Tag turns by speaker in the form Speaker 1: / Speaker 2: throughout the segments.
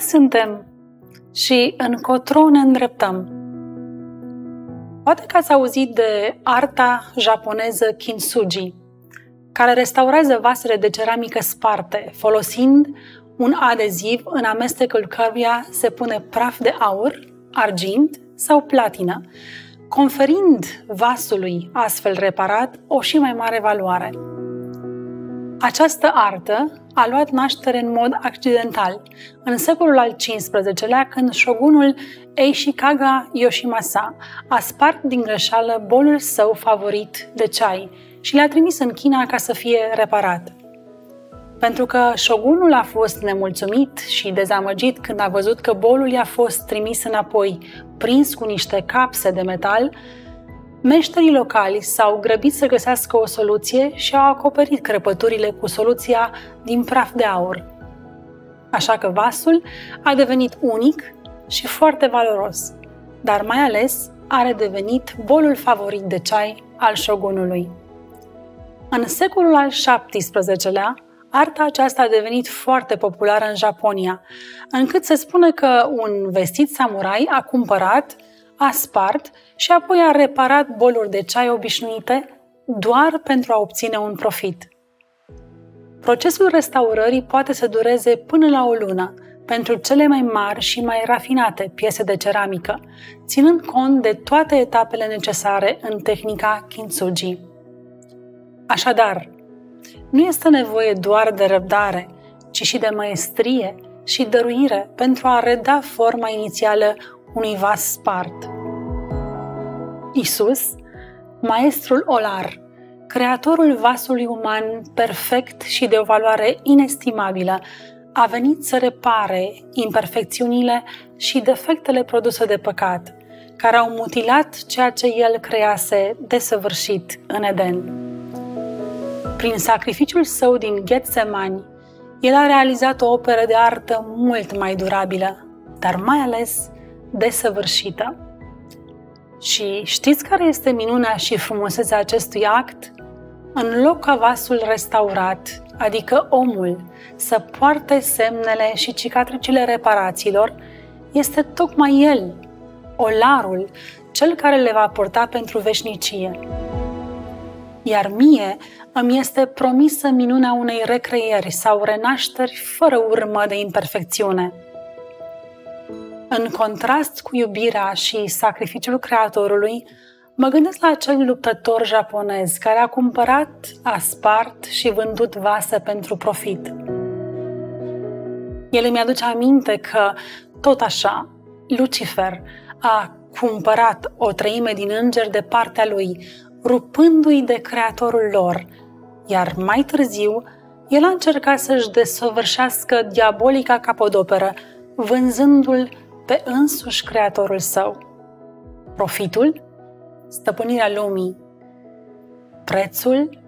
Speaker 1: suntem și încotro ne îndreptăm. Poate că ați auzit de arta japoneză kintsugi, care restaurează vasele de ceramică sparte, folosind un adeziv în amestecul căruia se pune praf de aur, argint sau platină, conferind vasului astfel reparat o și mai mare valoare. Această artă a luat naștere în mod accidental, în secolul al XV-lea, când șogunul Eishikaga Yoshimasa a spart din greșeală bolul său favorit de ceai și l-a trimis în China ca să fie reparat. Pentru că șogunul a fost nemulțumit și dezamăgit când a văzut că bolul i-a fost trimis înapoi, prins cu niște capse de metal, Meșterii locali s-au grăbit să găsească o soluție și au acoperit crăpăturile cu soluția din praf de aur. Așa că vasul a devenit unic și foarte valoros, dar mai ales are devenit bolul favorit de ceai al șogunului. În secolul al XVII-lea, arta aceasta a devenit foarte populară în Japonia, încât se spune că un vestit samurai a cumpărat a spart și apoi a reparat boluri de ceai obișnuite doar pentru a obține un profit. Procesul restaurării poate să dureze până la o lună pentru cele mai mari și mai rafinate piese de ceramică, ținând cont de toate etapele necesare în tehnica kintsugi. Așadar, nu este nevoie doar de răbdare, ci și de maestrie și dăruire pentru a reda forma inițială unui vas spart. Isus, maestrul olar, creatorul vasului uman perfect și de o valoare inestimabilă, a venit să repare imperfecțiunile și defectele produse de păcat, care au mutilat ceea ce el crease desăvârșit în Eden. Prin sacrificiul său din Ghetsemani, el a realizat o operă de artă mult mai durabilă, dar mai ales desăvârșită. Și știți care este minunea și frumusețea acestui act? În loc ca vasul restaurat, adică omul, să poarte semnele și cicatricile reparațiilor, este tocmai el, olarul, cel care le va purta pentru veșnicie. Iar mie îmi este promisă minunea unei recreieri sau renașteri fără urmă de imperfecțiune – în contrast cu iubirea și sacrificiul creatorului, mă gândesc la acel luptător japonez care a cumpărat, a spart și vândut vase pentru profit. El îmi aduce aminte că, tot așa, Lucifer a cumpărat o treime din îngeri de partea lui, rupându-i de creatorul lor, iar mai târziu, el a încercat să-și desăvârșească diabolica capodoperă, vânzându-l pe însuși creatorul său. Profitul, stăpânirea lumii, prețul,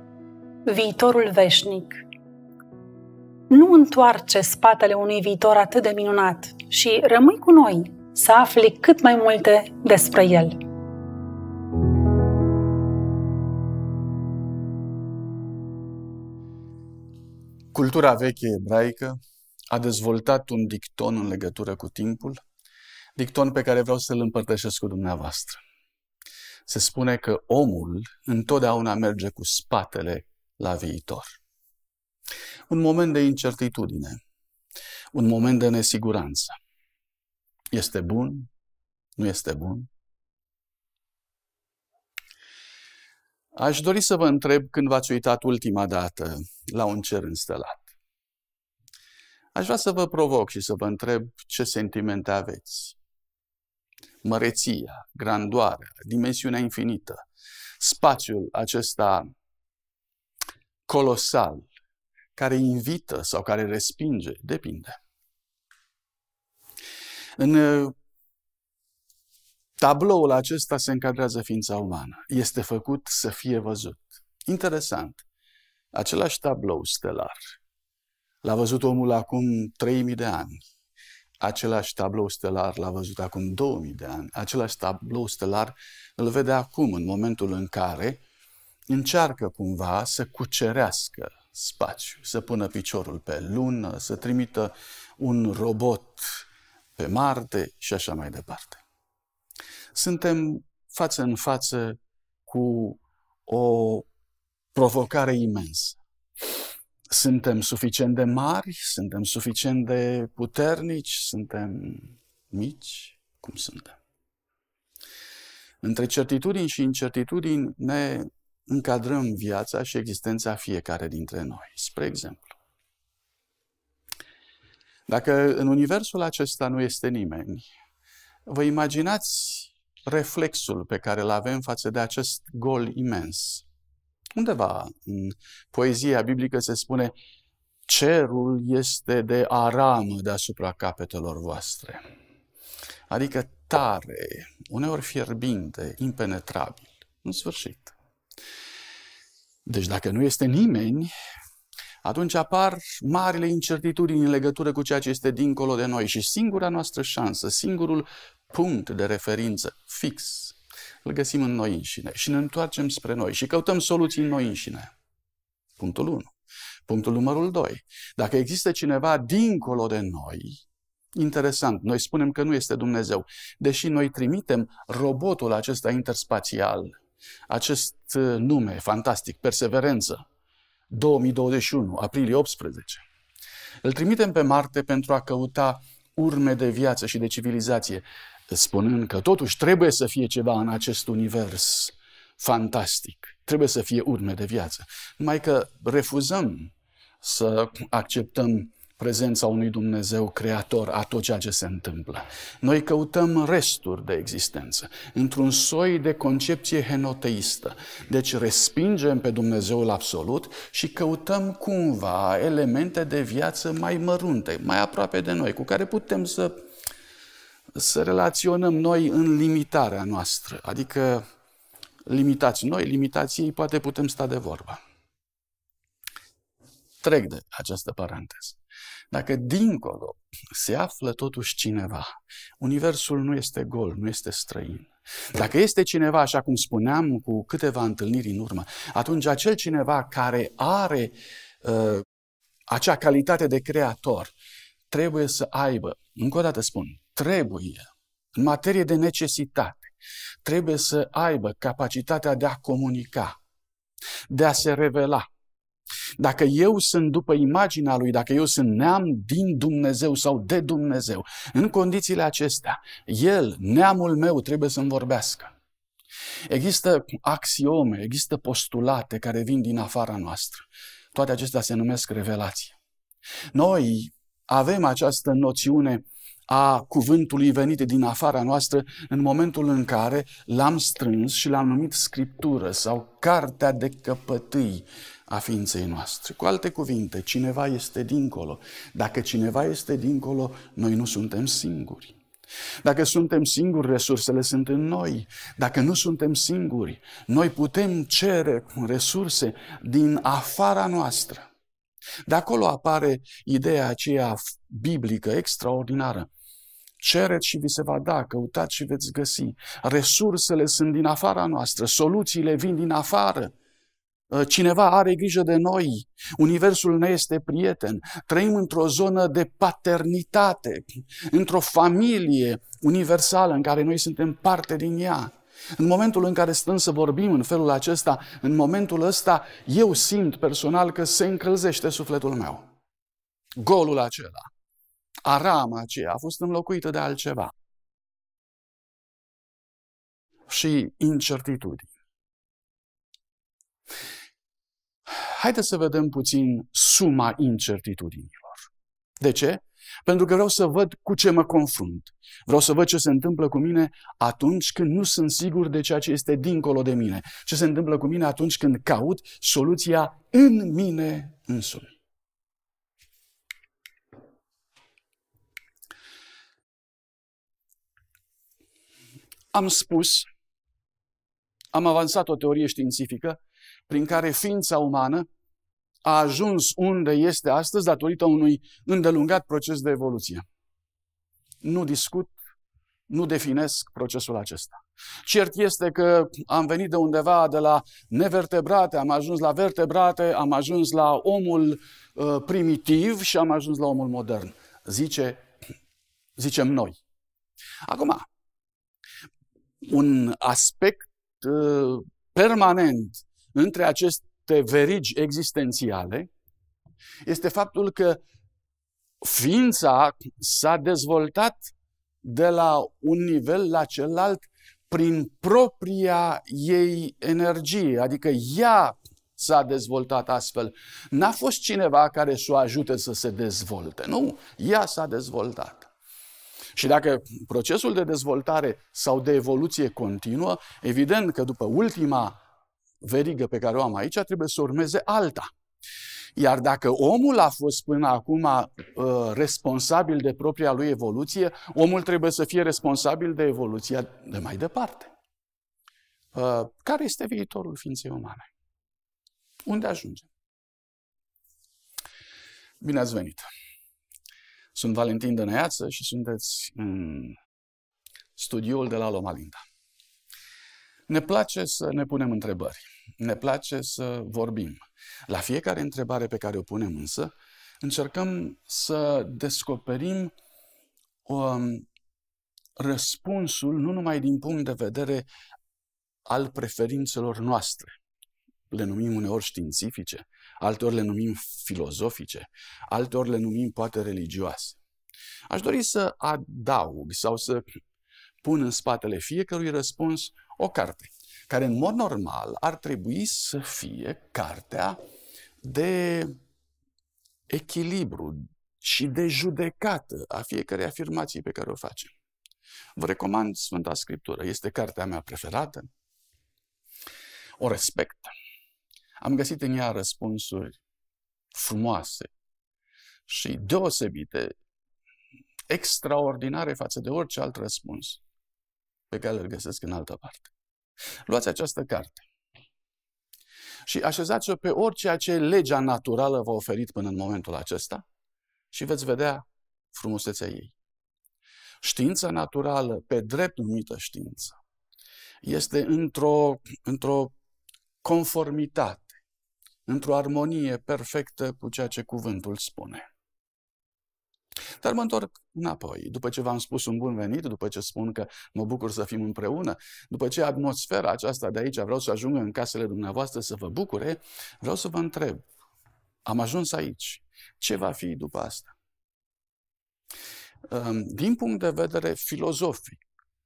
Speaker 1: viitorul veșnic. Nu întoarce spatele unui viitor atât de minunat și rămâi cu noi să afli cât mai multe despre el.
Speaker 2: Cultura veche ebraică a dezvoltat un dicton în legătură cu timpul, dicton pe care vreau să-l împărtășesc cu dumneavoastră. Se spune că omul întotdeauna merge cu spatele la viitor. Un moment de incertitudine, un moment de nesiguranță. Este bun? Nu este bun? Aș dori să vă întreb când v-ați uitat ultima dată la un cer înstelat. Aș vrea să vă provoc și să vă întreb ce sentimente aveți măreția, grandoarea, dimensiunea infinită, spațiul acesta colosal, care invită sau care respinge, depinde. În uh, tabloul acesta se încadrează ființa umană. Este făcut să fie văzut. Interesant. Același tablou stelar l-a văzut omul acum 3000 de ani Același tablou stelar l-a văzut acum 2000 de ani. Același tablou stelar îl vede acum, în momentul în care încearcă cumva să cucerească spațiu, să pună piciorul pe lună, să trimită un robot pe Marte și așa mai departe. Suntem față în față cu o provocare imensă suntem suficient de mari, suntem suficient de puternici, suntem mici, cum suntem. Între certitudini și incertitudini ne încadrăm viața și existența fiecare dintre noi. Spre exemplu, dacă în universul acesta nu este nimeni, vă imaginați reflexul pe care îl avem față de acest gol imens. Undeva în poezia biblică se spune cerul este de aramă deasupra capetelor voastre. Adică tare, uneori fierbinte, impenetrabil. În sfârșit. Deci dacă nu este nimeni, atunci apar marile incertitudini în legătură cu ceea ce este dincolo de noi și singura noastră șansă, singurul punct de referință fix îl găsim în noi înșine și ne întoarcem spre noi și căutăm soluții în noi înșine. Punctul 1. Punctul numărul 2. Dacă există cineva dincolo de noi, interesant, noi spunem că nu este Dumnezeu, deși noi trimitem robotul acesta interspațial, acest uh, nume fantastic, Perseverență, 2021, aprilie 18. Îl trimitem pe Marte pentru a căuta urme de viață și de civilizație spunând că totuși trebuie să fie ceva în acest univers fantastic, trebuie să fie urme de viață. Numai că refuzăm să acceptăm prezența unui Dumnezeu creator a tot ceea ce se întâmplă. Noi căutăm resturi de existență, într-un soi de concepție henoteistă. Deci respingem pe Dumnezeul absolut și căutăm cumva elemente de viață mai mărunte, mai aproape de noi, cu care putem să să relaționăm noi în limitarea noastră, adică limitați noi, limitați ei, poate putem sta de vorbă. Trec de această paranteză. Dacă dincolo se află totuși cineva, universul nu este gol, nu este străin. Dacă este cineva, așa cum spuneam cu câteva întâlniri în urmă, atunci acel cineva care are uh, acea calitate de creator trebuie să aibă, încă o dată spun, trebuie, în materie de necesitate, trebuie să aibă capacitatea de a comunica, de a se revela. Dacă eu sunt după imaginea lui, dacă eu sunt neam din Dumnezeu sau de Dumnezeu, în condițiile acestea, el, neamul meu, trebuie să-mi vorbească. Există axiome, există postulate care vin din afara noastră. Toate acestea se numesc revelație. Noi avem această noțiune a cuvântului venit din afara noastră în momentul în care l-am strâns și l-am numit Scriptură sau Cartea de Căpătâi a ființei noastre. Cu alte cuvinte, cineva este dincolo. Dacă cineva este dincolo, noi nu suntem singuri. Dacă suntem singuri, resursele sunt în noi. Dacă nu suntem singuri, noi putem cere resurse din afara noastră. De acolo apare ideea aceea biblică extraordinară Cereți și vi se va da, căutați și veți găsi. Resursele sunt din afara noastră, soluțiile vin din afară. Ă, cineva are grijă de noi, universul ne este prieten, trăim într-o zonă de paternitate, într-o familie universală în care noi suntem parte din ea. În momentul în care stăm să vorbim în felul acesta, în momentul ăsta, eu simt personal că se încălzește sufletul meu. Golul acela arama aceea a fost înlocuită de altceva. Și incertitudini. Haideți să vedem puțin suma incertitudinilor. De ce? Pentru că vreau să văd cu ce mă confrunt. Vreau să văd ce se întâmplă cu mine atunci când nu sunt sigur de ceea ce este dincolo de mine. Ce se întâmplă cu mine atunci când caut soluția în mine însumi. Am spus, am avansat o teorie științifică prin care ființa umană a ajuns unde este astăzi datorită unui îndelungat proces de evoluție. Nu discut, nu definesc procesul acesta. Cert este că am venit de undeva de la nevertebrate, am ajuns la vertebrate, am ajuns la omul uh, primitiv și am ajuns la omul modern, zice, zicem noi. Acum, un aspect uh, permanent între aceste verigi existențiale este faptul că ființa s-a dezvoltat de la un nivel la celălalt prin propria ei energie, adică ea s-a dezvoltat astfel. N-a fost cineva care să o ajute să se dezvolte, nu? Ea s-a dezvoltat. Și dacă procesul de dezvoltare sau de evoluție continuă, evident că după ultima verigă pe care o am aici, trebuie să urmeze alta. Iar dacă omul a fost până acum uh, responsabil de propria lui evoluție, omul trebuie să fie responsabil de evoluția de mai departe. Uh, care este viitorul ființei umane? Unde ajungem? Bine ați venit! Sunt Valentin Dăneață și sunteți în studiul de la Loma Linda. Ne place să ne punem întrebări, ne place să vorbim. La fiecare întrebare pe care o punem însă, încercăm să descoperim o um, răspunsul nu numai din punct de vedere al preferințelor noastre, le numim uneori științifice, alteori le numim filozofice, alteori le numim poate religioase. Aș dori să adaug sau să pun în spatele fiecărui răspuns o carte, care în mod normal ar trebui să fie cartea de echilibru și de judecată a fiecărei afirmații pe care o facem. Vă recomand Sfânta Scriptură. Este cartea mea preferată. O respect. Am găsit în ea răspunsuri frumoase și deosebite, extraordinare față de orice alt răspuns pe care îl găsesc în altă parte. Luați această carte și așezați-o pe orice ce legea naturală v-a oferit până în momentul acesta și veți vedea frumusețea ei. Știința naturală, pe drept numită știință, este într-o, într-o conformitate într-o armonie perfectă cu ceea ce cuvântul spune. Dar mă întorc înapoi. După ce v-am spus un bun venit, după ce spun că mă bucur să fim împreună, după ce atmosfera aceasta de aici vreau să ajungă în casele dumneavoastră să vă bucure, vreau să vă întreb. Am ajuns aici. Ce va fi după asta? Ehm, din punct de vedere filozofic,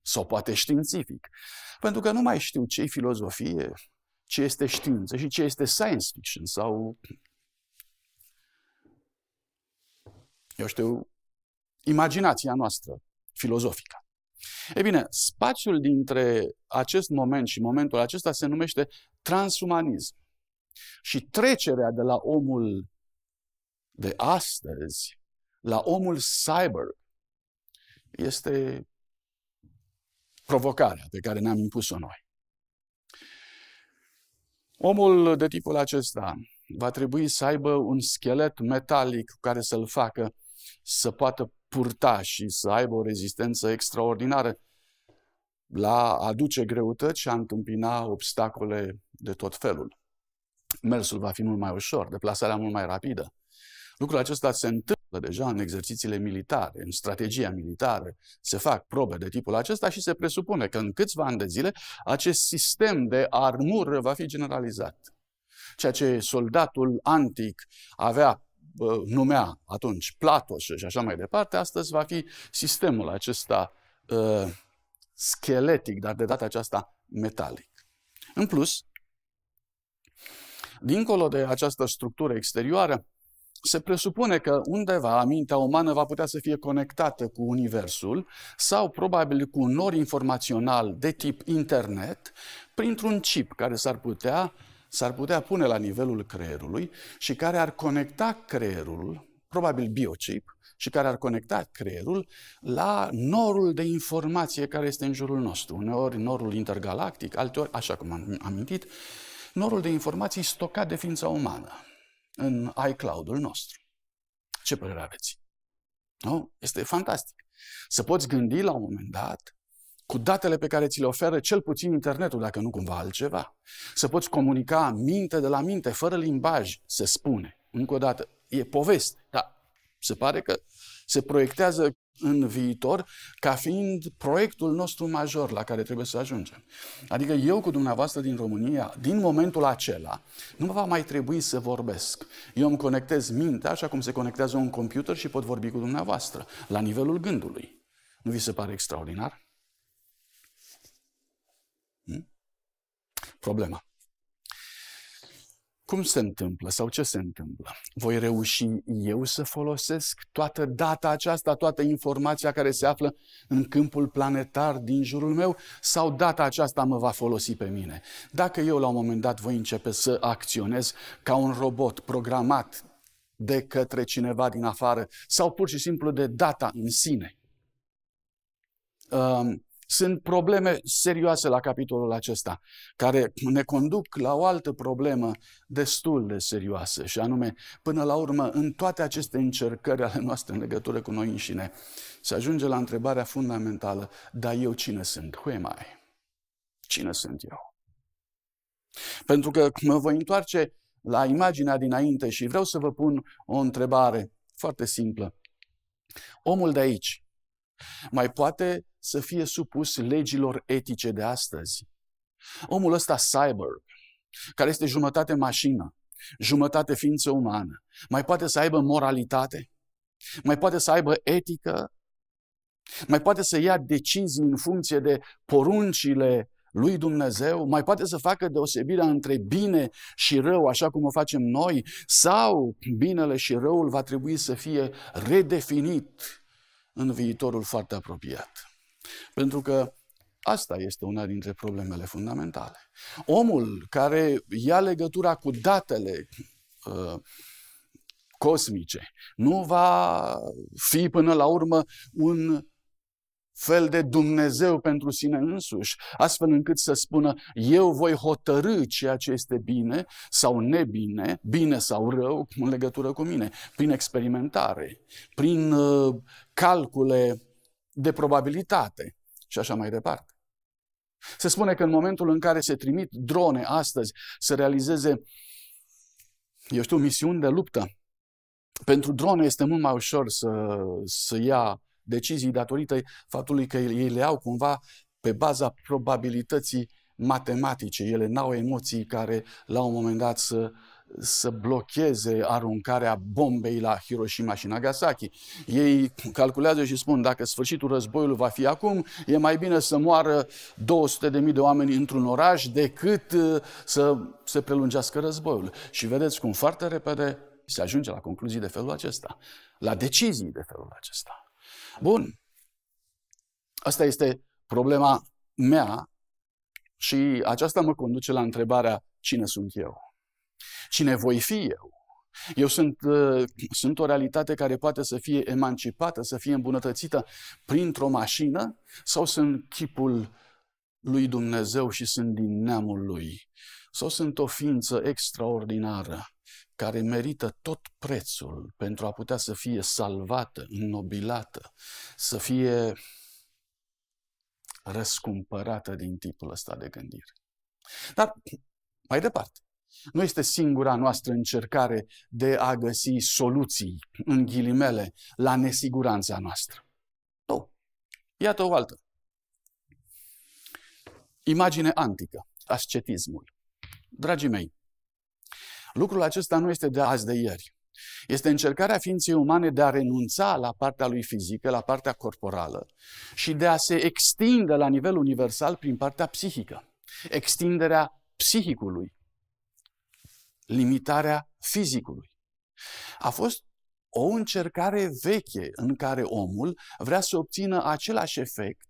Speaker 2: sau poate științific. Pentru că nu mai știu ce filozofie, ce este știință și ce este science fiction sau, eu știu, imaginația noastră filozofică. Ei bine, spațiul dintre acest moment și momentul acesta se numește transumanism. Și trecerea de la omul de astăzi la omul cyber este provocarea pe care ne-am impus-o noi. Omul de tipul acesta va trebui să aibă un schelet metalic cu care să-l facă să poată purta și să aibă o rezistență extraordinară la aduce greutăți și a întâmpina obstacole de tot felul. Mersul va fi mult mai ușor, deplasarea mult mai rapidă. Lucrul acesta se întâmplă dar deja în exercițiile militare, în strategia militară, se fac probe de tipul acesta și se presupune că în câțiva ani de zile acest sistem de armură va fi generalizat. Ceea ce soldatul antic avea numea atunci Platos, și așa mai departe, astăzi va fi sistemul acesta uh, scheletic, dar de data aceasta metalic. În plus, dincolo de această structură exterioară, se presupune că undeva mintea umană va putea să fie conectată cu Universul sau probabil cu un nor informațional de tip internet printr-un chip care s-ar putea, s-ar putea pune la nivelul creierului și care ar conecta creierul, probabil biochip, și care ar conecta creierul la norul de informație care este în jurul nostru. Uneori norul intergalactic, alteori, așa cum am amintit, norul de informații stocat de ființa umană în iCloud-ul nostru. Ce părere aveți? Nu? Este fantastic. Să poți gândi la un moment dat cu datele pe care ți le oferă cel puțin internetul, dacă nu cumva altceva. Să poți comunica minte de la minte, fără limbaj, se spune. Încă o dată, e poveste, dar se pare că se proiectează în viitor ca fiind proiectul nostru major la care trebuie să ajungem. Adică eu cu dumneavoastră din România, din momentul acela, nu va mai trebui să vorbesc. Eu îmi conectez mintea așa cum se conectează un computer și pot vorbi cu dumneavoastră, la nivelul gândului. Nu vi se pare extraordinar? Hmm? Problema. Cum se întâmplă sau ce se întâmplă? Voi reuși eu să folosesc toată data aceasta, toată informația care se află în câmpul planetar din jurul meu sau data aceasta mă va folosi pe mine? Dacă eu la un moment dat voi începe să acționez ca un robot programat de către cineva din afară sau pur și simplu de data în sine, um, sunt probleme serioase la capitolul acesta, care ne conduc la o altă problemă destul de serioasă, și anume, până la urmă, în toate aceste încercări ale noastre în legătură cu noi înșine, se ajunge la întrebarea fundamentală, dar eu cine sunt? Who am I? Cine sunt eu? Pentru că mă voi întoarce la imaginea dinainte și vreau să vă pun o întrebare foarte simplă. Omul de aici mai poate să fie supus legilor etice de astăzi. Omul ăsta cyborg, care este jumătate mașină, jumătate ființă umană, mai poate să aibă moralitate, mai poate să aibă etică, mai poate să ia decizii în funcție de poruncile lui Dumnezeu, mai poate să facă deosebirea între bine și rău, așa cum o facem noi, sau binele și răul va trebui să fie redefinit în viitorul foarte apropiat. Pentru că asta este una dintre problemele fundamentale. Omul care ia legătura cu datele uh, cosmice nu va fi până la urmă un fel de Dumnezeu pentru sine însuși, astfel încât să spună eu voi hotărâ ceea ce este bine sau nebine, bine sau rău, în legătură cu mine, prin experimentare, prin uh, calcule de probabilitate și așa mai departe. Se spune că în momentul în care se trimit drone astăzi să realizeze, eu știu, misiuni de luptă, pentru drone este mult mai ușor să, să ia decizii datorită faptului că ei le au cumva pe baza probabilității matematice. Ele n-au emoții care la un moment dat să să blocheze aruncarea bombei la Hiroshima și Nagasaki. Ei calculează și spun, dacă sfârșitul războiului va fi acum, e mai bine să moară 200.000 de oameni într-un oraș decât uh, să se prelungească războiul. Și vedeți cum foarte repede se ajunge la concluzii de felul acesta, la decizii de felul acesta. Bun. Asta este problema mea și aceasta mă conduce la întrebarea cine sunt eu. Cine voi fi eu? Eu sunt, uh, sunt o realitate care poate să fie emancipată, să fie îmbunătățită printr-o mașină sau sunt chipul lui Dumnezeu și sunt din neamul lui? Sau sunt o ființă extraordinară care merită tot prețul pentru a putea să fie salvată, înnobilată, să fie răscumpărată din tipul ăsta de gândire? Dar, mai departe, nu este singura noastră încercare de a găsi soluții, în ghilimele, la nesiguranța noastră. Nu. Iată o altă. Imagine antică, ascetismul. Dragii mei, lucrul acesta nu este de azi de ieri. Este încercarea ființei umane de a renunța la partea lui fizică, la partea corporală și de a se extinde la nivel universal prin partea psihică. Extinderea psihicului, limitarea fizicului. A fost o încercare veche în care omul vrea să obțină același efect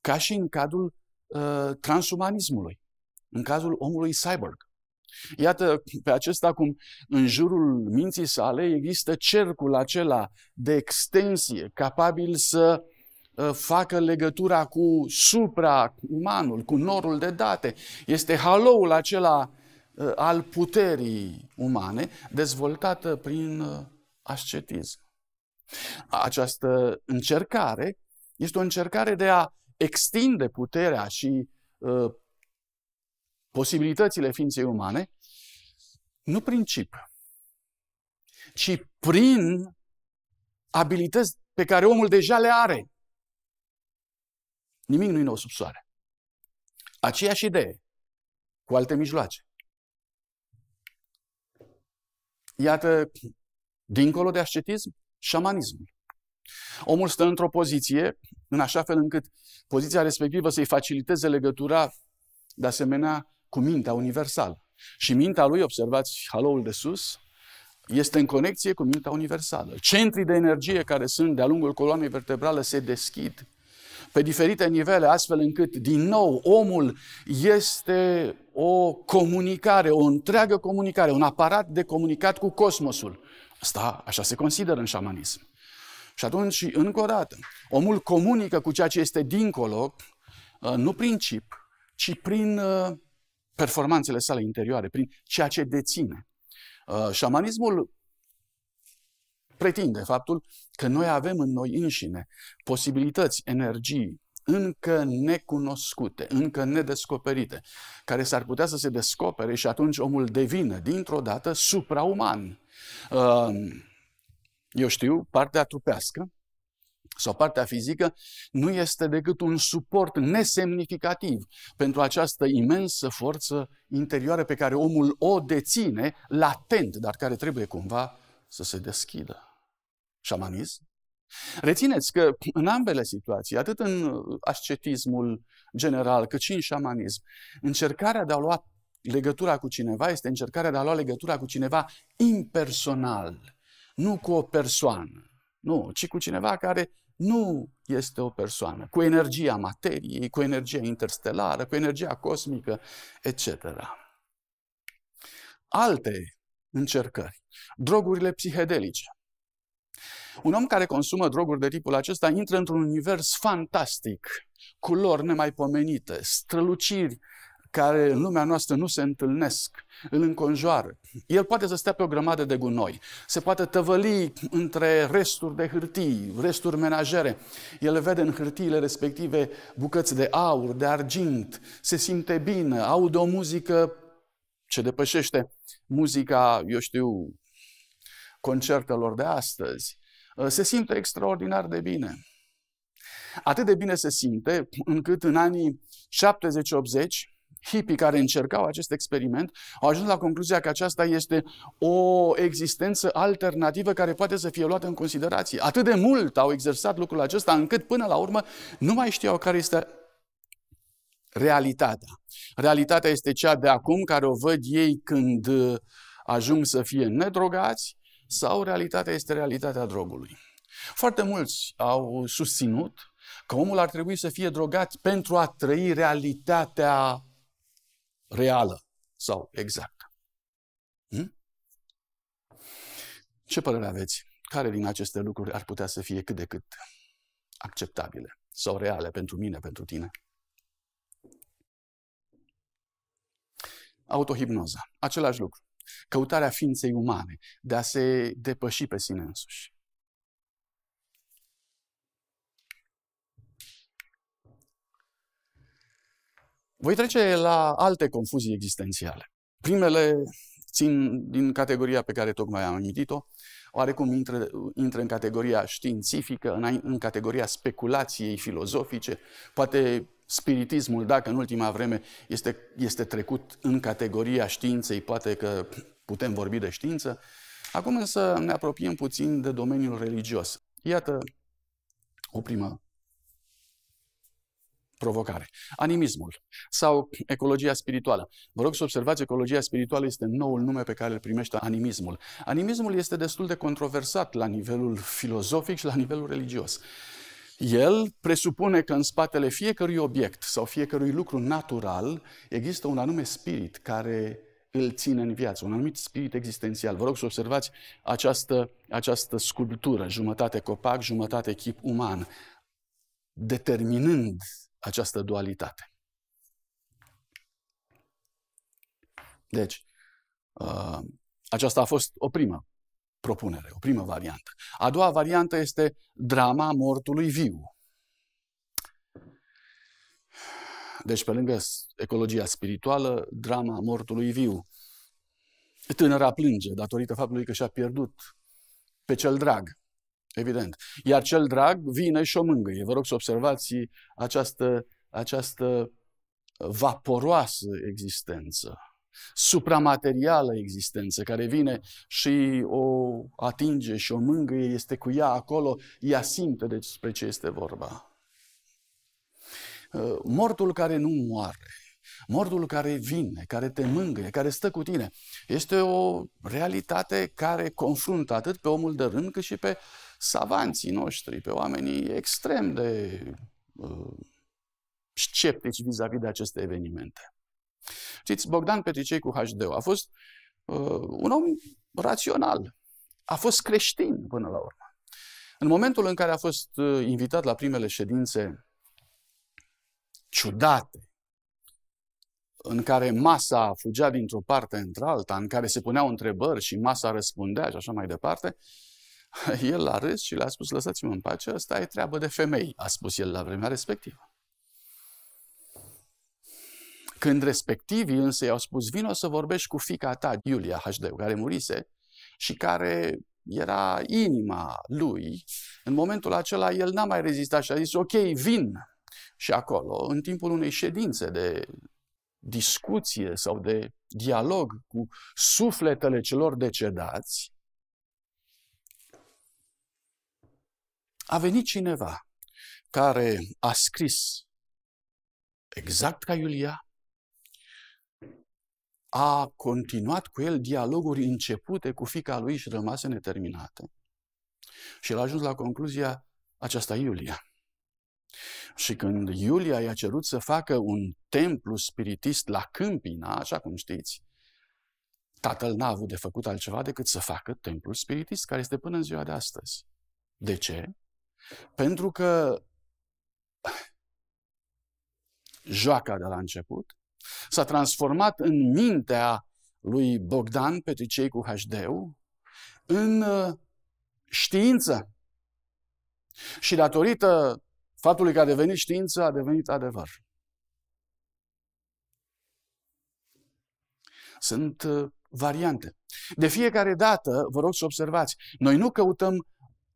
Speaker 2: ca și în cadrul uh, transumanismului, în cazul omului cyborg. Iată pe acesta cum în jurul minții sale există cercul acela de extensie capabil să uh, facă legătura cu supra-umanul, cu norul de date. Este haloul acela Uh, al puterii umane, dezvoltată prin uh, ascetism. Această încercare este o încercare de a extinde puterea și uh, posibilitățile ființei umane, nu prin chip, ci prin abilități pe care omul deja le are. Nimic nu i nou sub soare. Aceeași idee, cu alte mijloace. Iată, dincolo de ascetism, șamanismul. Omul stă într-o poziție, în așa fel încât poziția respectivă să-i faciliteze legătura, de asemenea, cu mintea universală. Și mintea lui, observați haloul de sus, este în conexie cu mintea universală. Centrii de energie care sunt de-a lungul coloanei vertebrale se deschid pe diferite nivele, astfel încât, din nou, omul este o comunicare, o întreagă comunicare, un aparat de comunicat cu cosmosul. Asta așa se consideră în șamanism. Și atunci, încă o dată, omul comunică cu ceea ce este dincolo, uh, nu prin chip, ci prin uh, performanțele sale interioare, prin ceea ce deține. Uh, șamanismul pretinde faptul că noi avem în noi înșine posibilități, energii, încă necunoscute, încă nedescoperite, care s-ar putea să se descopere și atunci omul devine dintr-o dată suprauman. Eu știu, partea trupească sau partea fizică nu este decât un suport nesemnificativ pentru această imensă forță interioară pe care omul o deține latent, dar care trebuie cumva să se deschidă. Șamanism Rețineți că în ambele situații, atât în uh, ascetismul general, cât și în șamanism, încercarea de a lua legătura cu cineva este încercarea de a lua legătura cu cineva impersonal, nu cu o persoană, nu, ci cu cineva care nu este o persoană, cu energia materiei, cu energia interstelară, cu energia cosmică, etc. Alte încercări, drogurile psihedelice, un om care consumă droguri de tipul acesta intră într-un univers fantastic, culori nemaipomenite, străluciri care în lumea noastră nu se întâlnesc, îl înconjoară. El poate să stea pe o grămadă de gunoi, se poate tăvăli între resturi de hârtii, resturi menajere. El vede în hârtiile respective bucăți de aur, de argint, se simte bine, aude o muzică ce depășește muzica, eu știu, concertelor de astăzi. Uh, se simte extraordinar de bine. Atât de bine se simte încât în anii 70-80, hipii care încercau acest experiment au ajuns la concluzia că aceasta este o existență alternativă care poate să fie luată în considerație. Atât de mult au exersat lucrul acesta încât până la urmă nu mai știau care este realitatea. Realitatea este cea de acum care o văd ei când uh, ajung să fie nedrogați, sau realitatea este realitatea drogului. Foarte mulți au susținut că omul ar trebui să fie drogat pentru a trăi realitatea reală sau exactă. Hm? Ce părere aveți? Care din aceste lucruri ar putea să fie cât de cât acceptabile sau reale pentru mine, pentru tine? Autohipnoza. Același lucru căutarea ființei umane, de a se depăși pe sine însuși. Voi trece la alte confuzii existențiale. Primele țin din categoria pe care tocmai am amintit-o, oarecum intră, intră în categoria științifică, în, în categoria speculației filozofice, poate spiritismul, dacă în ultima vreme este, este trecut în categoria științei, poate că putem vorbi de știință, acum însă ne apropiem puțin de domeniul religios. Iată o primă provocare. Animismul sau ecologia spirituală. Vă rog să observați, ecologia spirituală este noul nume pe care îl primește animismul. Animismul este destul de controversat la nivelul filozofic și la nivelul religios. El presupune că în spatele fiecărui obiect sau fiecărui lucru natural există un anume spirit care îl ține în viață, un anumit spirit existențial. Vă rog să observați această, această sculptură, jumătate copac, jumătate chip uman, determinând această dualitate. Deci, uh, aceasta a fost o primă propunere, o primă variantă. A doua variantă este drama mortului viu. Deci, pe lângă ecologia spirituală, drama mortului viu. Tânăra plânge datorită faptului că și-a pierdut pe cel drag, evident. Iar cel drag vine și o mângâie. Vă rog să observați această, această vaporoasă existență supramaterială existență care vine și o atinge și o mângâie, este cu ea acolo, ea simte despre ce este vorba. Uh, mortul care nu moare, mortul care vine, care te mângâie, care stă cu tine, este o realitate care confruntă atât pe omul de rând cât și pe savanții noștri, pe oamenii extrem de uh, sceptici vis-a-vis de aceste evenimente. Știți, Bogdan Petricei cu HD a fost uh, un om rațional. A fost creștin până la urmă. În momentul în care a fost uh, invitat la primele ședințe ciudate, în care masa fugea dintr-o parte într-alta, în care se puneau întrebări și masa răspundea și așa mai departe, el a râs și le-a spus, lăsați-mă în pace, asta e treabă de femei, a spus el la vremea respectivă. Când respectivii însă i-au spus, vino să vorbești cu fica ta, Iulia HD, care murise și care era inima lui, în momentul acela el n-a mai rezistat și a zis, ok, vin. Și acolo, în timpul unei ședințe de discuție sau de dialog cu sufletele celor decedați, a venit cineva care a scris exact ca Iulia, a continuat cu el dialoguri începute cu fica lui și rămase neterminate. Și el a ajuns la concluzia aceasta Iulia. Și când Iulia i-a cerut să facă un templu spiritist la Câmpina, așa cum știți, tatăl n-a avut de făcut altceva decât să facă templul spiritist, care este până în ziua de astăzi. De ce? Pentru că joaca de la început S-a transformat în mintea lui Bogdan Petricei cu hd în uh, știință. Și datorită faptului că a devenit știință, a devenit adevăr. Sunt uh, variante. De fiecare dată, vă rog să observați, noi nu căutăm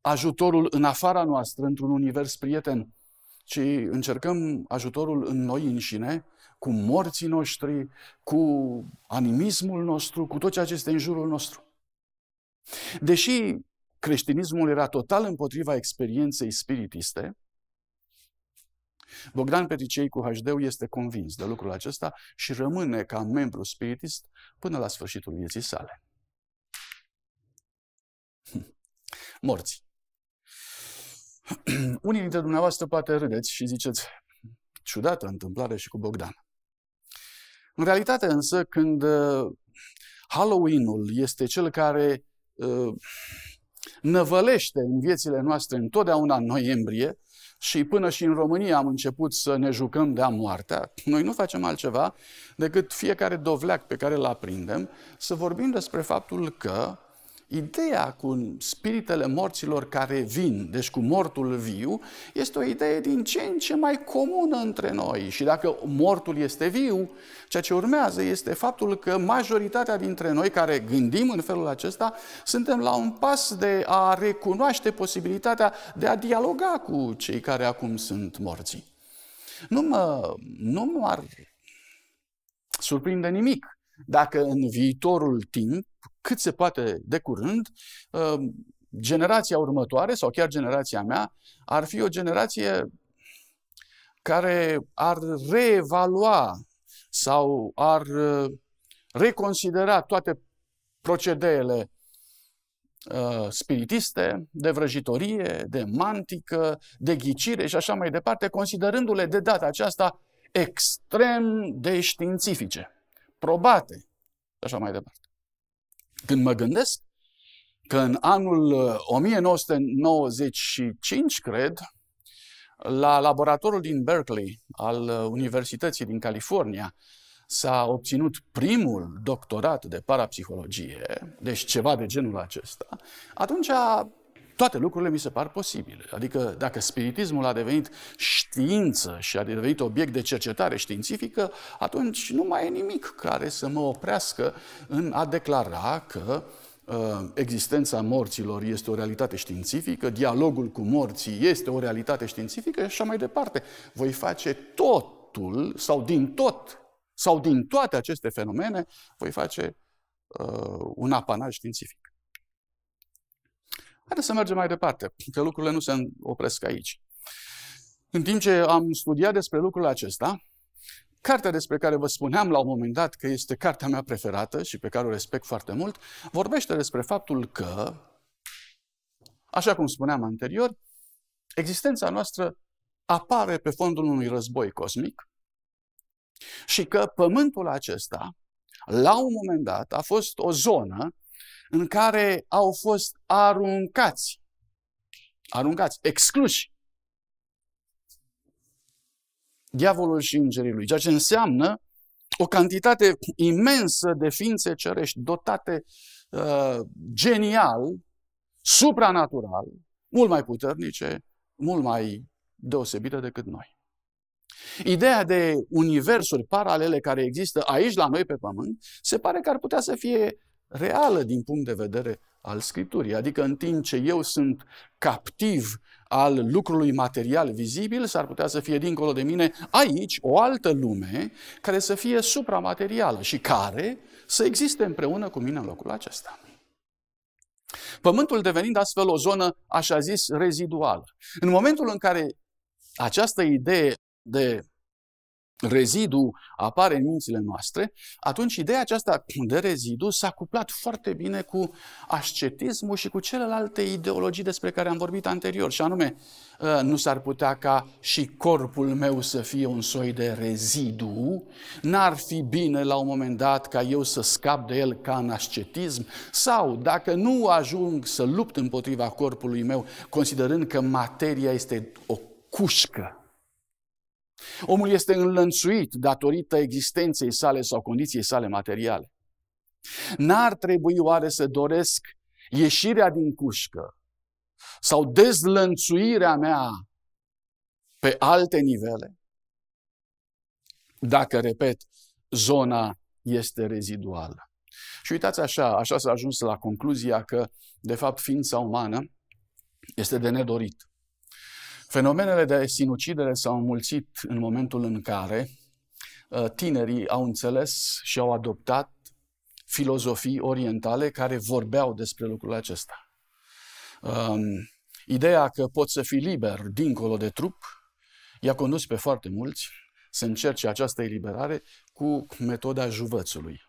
Speaker 2: ajutorul în afara noastră, într-un univers prieten, ci încercăm ajutorul în noi înșine cu morții noștri, cu animismul nostru, cu tot ceea ce este în jurul nostru. Deși creștinismul era total împotriva experienței spiritiste, Bogdan Peticei cu HD este convins de lucrul acesta și rămâne ca membru spiritist până la sfârșitul vieții sale. Hm. Morți. Unii dintre dumneavoastră poate râdeți și ziceți ciudată întâmplare și cu Bogdan. În realitate însă, când uh, Halloween-ul este cel care uh, năvălește în viețile noastre întotdeauna în noiembrie și până și în România am început să ne jucăm de-a moartea, noi nu facem altceva decât fiecare dovleac pe care îl aprindem să vorbim despre faptul că Ideea cu spiritele morților care vin, deci cu mortul viu, este o idee din ce în ce mai comună între noi. Și dacă mortul este viu, ceea ce urmează este faptul că majoritatea dintre noi care gândim în felul acesta, suntem la un pas de a recunoaște posibilitatea de a dialoga cu cei care acum sunt morți. Nu mă, nu mă ar surprinde nimic dacă în viitorul timp cât se poate de curând, uh, generația următoare sau chiar generația mea ar fi o generație care ar reevalua sau ar uh, reconsidera toate procedeele uh, spiritiste, de vrăjitorie, de mantică, de ghicire și așa mai departe, considerându-le de data aceasta extrem de științifice, probate și așa mai departe. Când mă gândesc că în anul 1995, uh, cred, la laboratorul din Berkeley al uh, Universității din California s-a obținut primul doctorat de parapsihologie, deci ceva de genul acesta, atunci toate lucrurile mi se par posibile. Adică dacă spiritismul a devenit știință și a devenit obiect de cercetare științifică, atunci nu mai e nimic care să mă oprească în a declara că uh, existența morților este o realitate științifică, dialogul cu morții este o realitate științifică și așa mai departe. Voi face totul sau din tot sau din toate aceste fenomene voi face uh, un apanaj științific. Haideți să mergem mai departe, că lucrurile nu se opresc aici. În timp ce am studiat despre lucrul acesta, cartea despre care vă spuneam la un moment dat că este cartea mea preferată și pe care o respect foarte mult, vorbește despre faptul că, așa cum spuneam anterior, existența noastră apare pe fondul unui război cosmic și că pământul acesta, la un moment dat, a fost o zonă în care au fost aruncați, aruncați, excluși diavolul și îngerii lui, ceea ce înseamnă o cantitate imensă de ființe cerești dotate uh, genial, supranatural, mult mai puternice, mult mai deosebite decât noi. Ideea de universuri paralele care există aici la noi pe pământ se pare că ar putea să fie reală din punct de vedere al Scripturii. Adică în timp ce eu sunt captiv al lucrului material vizibil, s-ar putea să fie dincolo de mine aici o altă lume care să fie supramaterială și care să existe împreună cu mine în locul acesta. Pământul devenind astfel o zonă, așa zis, reziduală. În momentul în care această idee de rezidu apare în mințile noastre, atunci ideea aceasta de rezidu s-a cuplat foarte bine cu ascetismul și cu celelalte ideologii despre care am vorbit anterior, și anume, ă, nu s-ar putea ca și corpul meu să fie un soi de rezidu, n-ar fi bine la un moment dat ca eu să scap de el ca în ascetism, sau dacă nu ajung să lupt împotriva corpului meu, considerând că materia este o cușcă Omul este înlănțuit datorită existenței sale sau condiției sale materiale. N-ar trebui oare să doresc ieșirea din cușcă sau dezlănțuirea mea pe alte nivele? Dacă, repet, zona este reziduală. Și uitați așa, așa s-a ajuns la concluzia că, de fapt, ființa umană este de nedorit. Fenomenele de sinucidere s-au înmulțit în momentul în care uh, tinerii au înțeles și au adoptat filozofii orientale care vorbeau despre lucrul acesta. Um, ideea că poți să fii liber dincolo de trup i-a condus pe foarte mulți să încerce această eliberare cu metoda juvățului.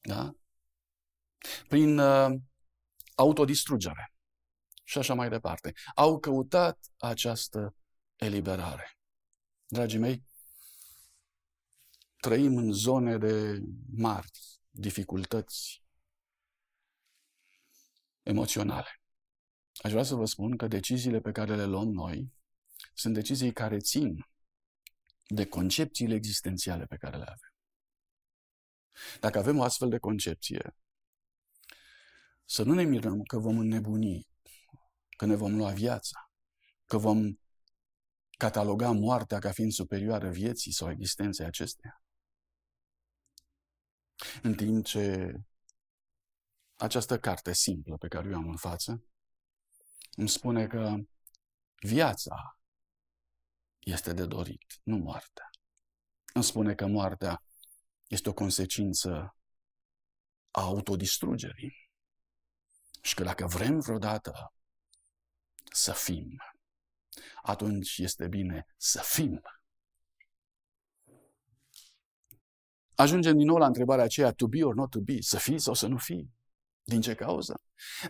Speaker 2: Da? Prin uh, autodistrugere și așa mai departe. Au căutat această eliberare. Dragii mei, trăim în zone de mari dificultăți emoționale. Aș vrea să vă spun că deciziile pe care le luăm noi sunt decizii care țin de concepțiile existențiale pe care le avem. Dacă avem o astfel de concepție, să nu ne mirăm că vom înnebuni că ne vom lua viața, că vom cataloga moartea ca fiind superioară vieții sau existenței acesteia. În timp ce această carte simplă pe care eu am în față îmi spune că viața este de dorit, nu moartea. Îmi spune că moartea este o consecință a autodistrugerii. Și că dacă vrem vreodată să fim. Atunci este bine să fim. Ajungem din nou la întrebarea aceea, to be or not to be, să fii sau să nu fii. Din ce cauză?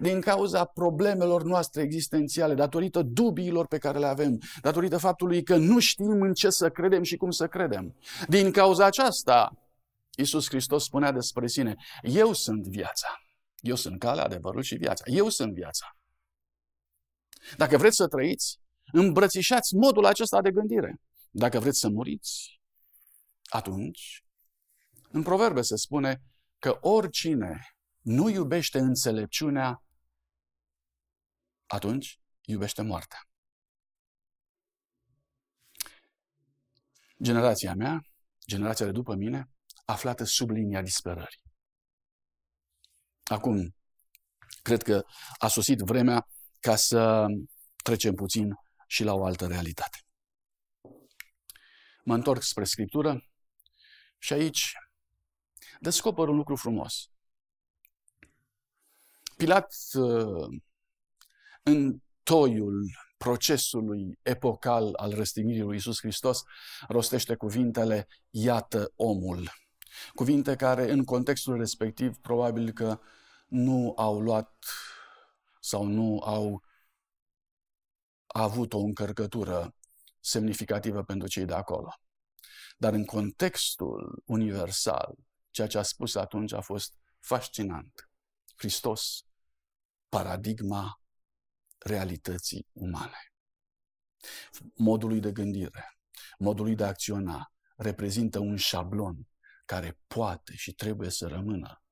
Speaker 2: Din cauza problemelor noastre existențiale, datorită dubiilor pe care le avem, datorită faptului că nu știm în ce să credem și cum să credem. Din cauza aceasta, Iisus Hristos spunea despre sine, eu sunt viața, eu sunt calea, adevărul și viața, eu sunt viața. Dacă vreți să trăiți, îmbrățișați modul acesta de gândire. Dacă vreți să muriți, atunci, în proverbe se spune că oricine nu iubește înțelepciunea, atunci iubește moartea. Generația mea, generația de după mine, aflată sub linia disperării. Acum, cred că a sosit vremea ca să trecem puțin și la o altă realitate. Mă întorc spre Scriptură și aici descoper un lucru frumos. Pilat, în toiul procesului epocal al răstignirii lui Isus Hristos, rostește cuvintele Iată omul. Cuvinte care, în contextul respectiv, probabil că nu au luat sau nu au avut o încărcătură semnificativă pentru cei de acolo. Dar în contextul universal, ceea ce a spus atunci a fost fascinant. Hristos, paradigma realității umane, modului de gândire, modului de acționa, reprezintă un șablon care poate și trebuie să rămână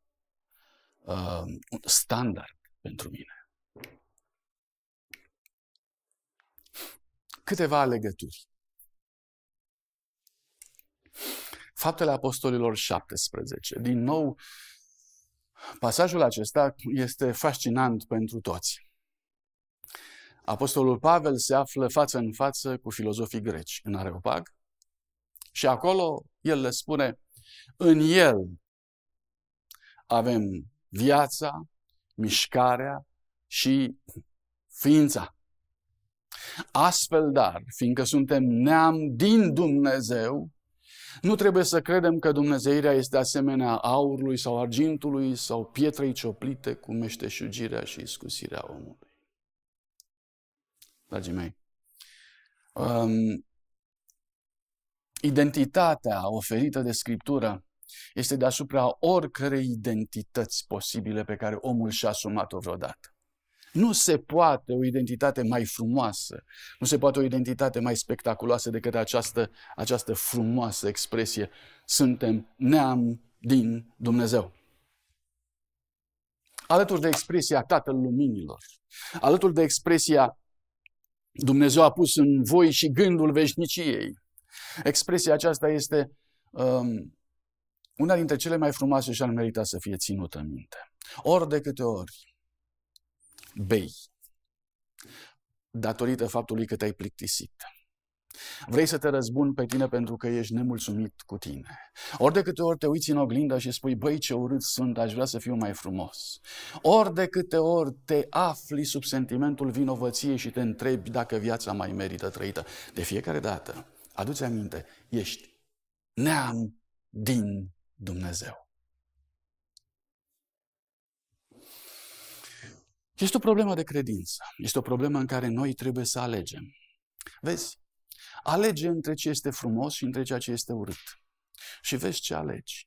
Speaker 2: uh, standard pentru mine. câteva legături. Faptele Apostolilor 17. Din nou, pasajul acesta este fascinant pentru toți. Apostolul Pavel se află față în față cu filozofii greci în Areopag și acolo el le spune, în el avem viața, mișcarea și ființa. Astfel, dar, fiindcă suntem neam din Dumnezeu, nu trebuie să credem că Dumnezeirea este asemenea aurului sau argintului sau pietrei cioplite cu meșteșugirea și iscusirea omului. Dragii mei, um, identitatea oferită de Scriptură este deasupra oricărei identități posibile pe care omul și-a asumat-o vreodată. Nu se poate o identitate mai frumoasă, nu se poate o identitate mai spectaculoasă decât această, această frumoasă expresie. Suntem neam din Dumnezeu. Alături de expresia Tatăl Luminilor, alături de expresia Dumnezeu a pus în voi și gândul veșniciei. Expresia aceasta este um, una dintre cele mai frumoase și ar merita să fie ținută în minte. Ori de câte ori bei datorită faptului că te-ai plictisit. Vrei să te răzbun pe tine pentru că ești nemulțumit cu tine. Ori de câte ori te uiți în oglinda și spui, băi, ce urât sunt, aș vrea să fiu mai frumos. Ori de câte ori te afli sub sentimentul vinovăției și te întrebi dacă viața mai merită trăită. De fiecare dată, aduți aminte, ești neam din Dumnezeu. Este o problemă de credință. Este o problemă în care noi trebuie să alegem. Vezi, alege între ce este frumos și între ceea ce este urât. Și vezi ce alegi.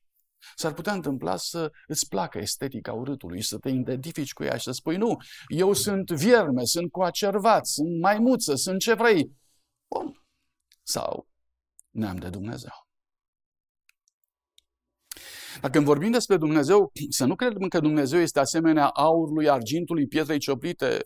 Speaker 2: S-ar putea întâmpla să îți placă estetica urâtului, să te identifici cu ea și să spui, nu, eu sunt vierme, sunt coacervat, sunt maimuță, sunt ce vrei. Bun. Sau neam de Dumnezeu. Dacă când vorbim despre Dumnezeu, să nu credem că Dumnezeu este asemenea aurului, argintului, pietrei cioplite.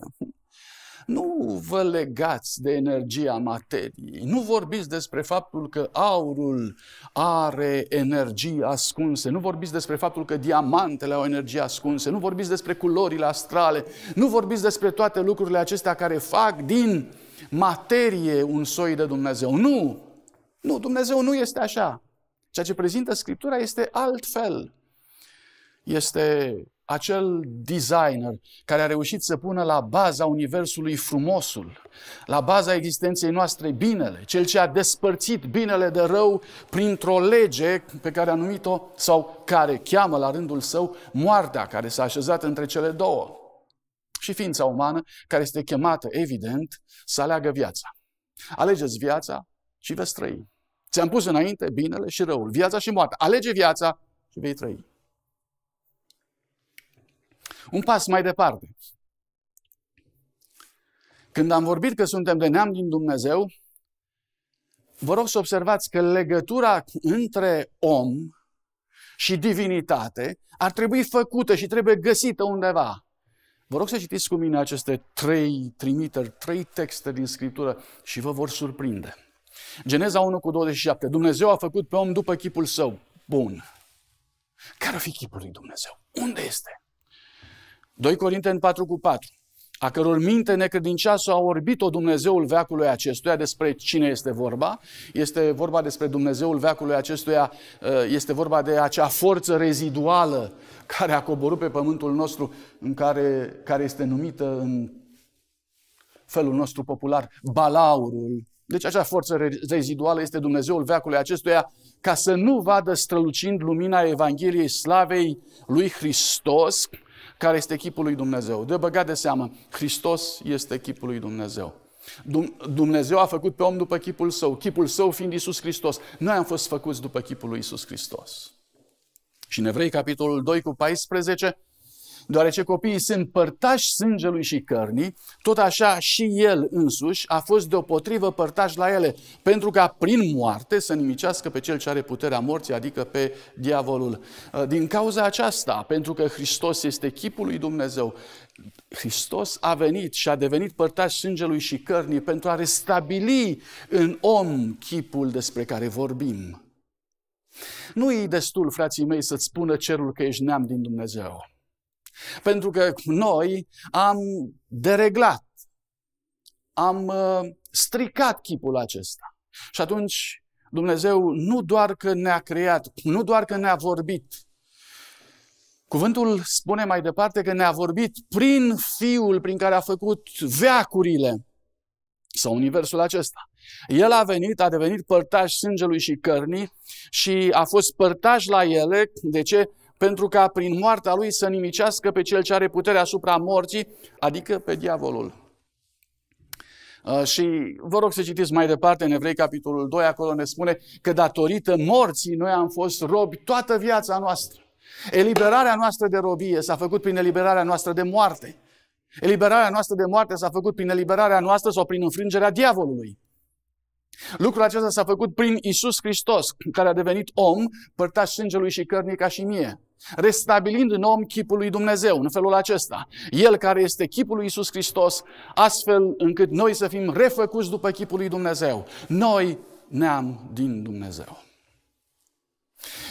Speaker 2: Nu vă legați de energia materiei. Nu vorbiți despre faptul că aurul are energii ascunse. Nu vorbiți despre faptul că diamantele au energie ascunse. Nu vorbiți despre culorile astrale. Nu vorbiți despre toate lucrurile acestea care fac din materie un soi de Dumnezeu. Nu! Nu, Dumnezeu nu este așa. Ceea ce prezintă Scriptura este altfel. Este acel designer care a reușit să pună la baza universului frumosul, la baza existenței noastre binele, cel ce a despărțit binele de rău printr-o lege pe care a numit-o sau care cheamă la rândul său moartea care s-a așezat între cele două și ființa umană care este chemată, evident, să aleagă viața. Alegeți viața și veți trăi. Ți-am pus înainte binele și răul, viața și moartea. Alege viața și vei trăi. Un pas mai departe. Când am vorbit că suntem de neam din Dumnezeu, vă rog să observați că legătura între om și divinitate ar trebui făcută și trebuie găsită undeva. Vă rog să citiți cu mine aceste trei trimiteri, trei texte din Scriptură și vă vor surprinde. Geneza 1 cu 27. Dumnezeu a făcut pe om după chipul său. Bun. Care o fi chipul lui Dumnezeu? Unde este? 2 Corinteni 4 cu 4 a căror minte necredincioasă a orbit-o Dumnezeul veacului acestuia, despre cine este vorba, este vorba despre Dumnezeul veacului acestuia, uh, este vorba de acea forță reziduală care a coborât pe pământul nostru, în care, care este numită în felul nostru popular, balaurul deci acea forță reziduală este Dumnezeul veacului acestuia ca să nu vadă strălucind lumina Evangheliei slavei lui Hristos, care este chipul lui Dumnezeu. De băgat de seamă, Hristos este chipul lui Dumnezeu. Dumnezeu a făcut pe om după chipul său, chipul său fiind Isus Hristos. Noi am fost făcuți după chipul lui Isus Hristos. Și în Evrei, capitolul 2 cu 14, deoarece copiii sunt părtași sângelui și cărnii, tot așa și el însuși a fost deopotrivă părtaș la ele, pentru ca prin moarte să nimicească pe cel ce are puterea morții, adică pe diavolul. Uh, din cauza aceasta, pentru că Hristos este chipul lui Dumnezeu, Hristos a venit și a devenit părtaș sângelui și cărnii pentru a restabili în om chipul despre care vorbim. Nu e destul, frații mei, să-ți spună cerul că ești neam din Dumnezeu. Pentru că noi am dereglat, am uh, stricat chipul acesta. Și atunci Dumnezeu nu doar că ne-a creat, nu doar că ne-a vorbit, Cuvântul spune mai departe că ne-a vorbit prin Fiul prin care a făcut veacurile sau universul acesta. El a venit, a devenit părtaș sângelui și cărnii și a fost părtaș la ele. De ce? pentru ca prin moartea lui să nimicească pe cel ce are puterea asupra morții, adică pe diavolul. Uh, și vă rog să citiți mai departe în Evrei, capitolul 2, acolo ne spune că datorită morții noi am fost robi toată viața noastră. Eliberarea noastră de robie s-a făcut prin eliberarea noastră de moarte. Eliberarea noastră de moarte s-a făcut prin eliberarea noastră sau prin înfrângerea diavolului. Lucrul acesta s-a făcut prin Isus Hristos, care a devenit om, părtaș sângelui și cărnii ca și mie, restabilind în om chipul lui Dumnezeu, în felul acesta. El care este chipul lui Isus Hristos, astfel încât noi să fim refăcuți după chipul lui Dumnezeu. Noi neam din Dumnezeu.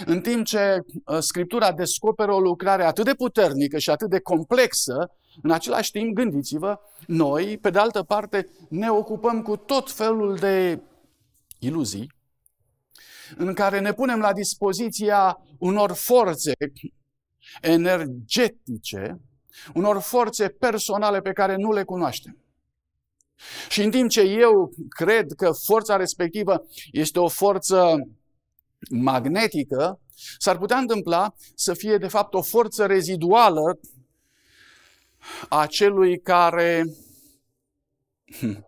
Speaker 2: În timp ce uh, Scriptura descoperă o lucrare atât de puternică și atât de complexă, în același timp, gândiți-vă, noi, pe de altă parte, ne ocupăm cu tot felul de iluzii, în care ne punem la dispoziția unor forțe energetice, unor forțe personale pe care nu le cunoaștem. Și în timp ce eu cred că forța respectivă este o forță magnetică, s-ar putea întâmpla să fie de fapt o forță reziduală a celui care hmm,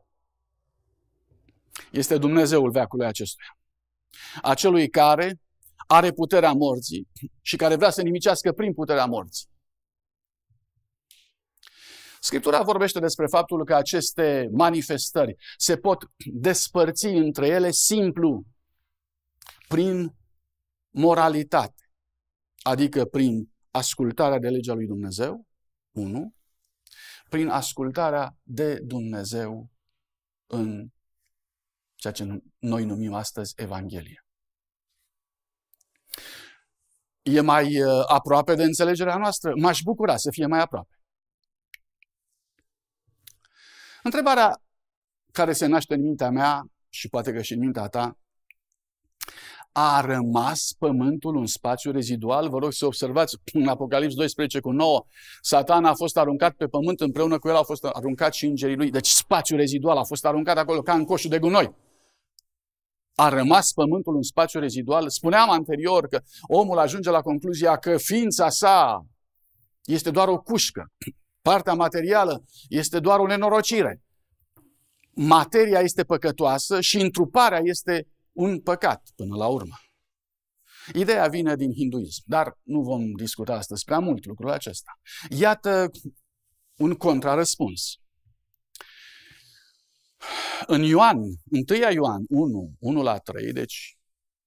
Speaker 2: este Dumnezeul veacului acestuia. Acelui care are puterea morții și care vrea să nimicească prin puterea morții. Scriptura vorbește despre faptul că aceste manifestări se pot despărți între ele simplu, prin moralitate, adică prin ascultarea de legea lui Dumnezeu, 1, prin ascultarea de Dumnezeu în ceea ce noi numim astăzi Evanghelie. E mai uh, aproape de înțelegerea noastră? M-aș bucura să fie mai aproape. Întrebarea care se naște în mintea mea și poate că și în mintea ta, a rămas pământul un spațiu rezidual? Vă rog să observați în Apocalips 12 cu 9, Satan a fost aruncat pe pământ, împreună cu el au fost aruncat și îngerii lui. Deci spațiu rezidual a fost aruncat acolo ca în coșul de gunoi a rămas pământul un spațiu rezidual. Spuneam anterior că omul ajunge la concluzia că ființa sa este doar o cușcă. Partea materială este doar o nenorocire. Materia este păcătoasă și întruparea este un păcat până la urmă. Ideea vine din hinduism, dar nu vom discuta astăzi prea mult lucrul acesta. Iată un contrarăspuns. În Ioan, 1 Ioan 1, 1 la 3, deci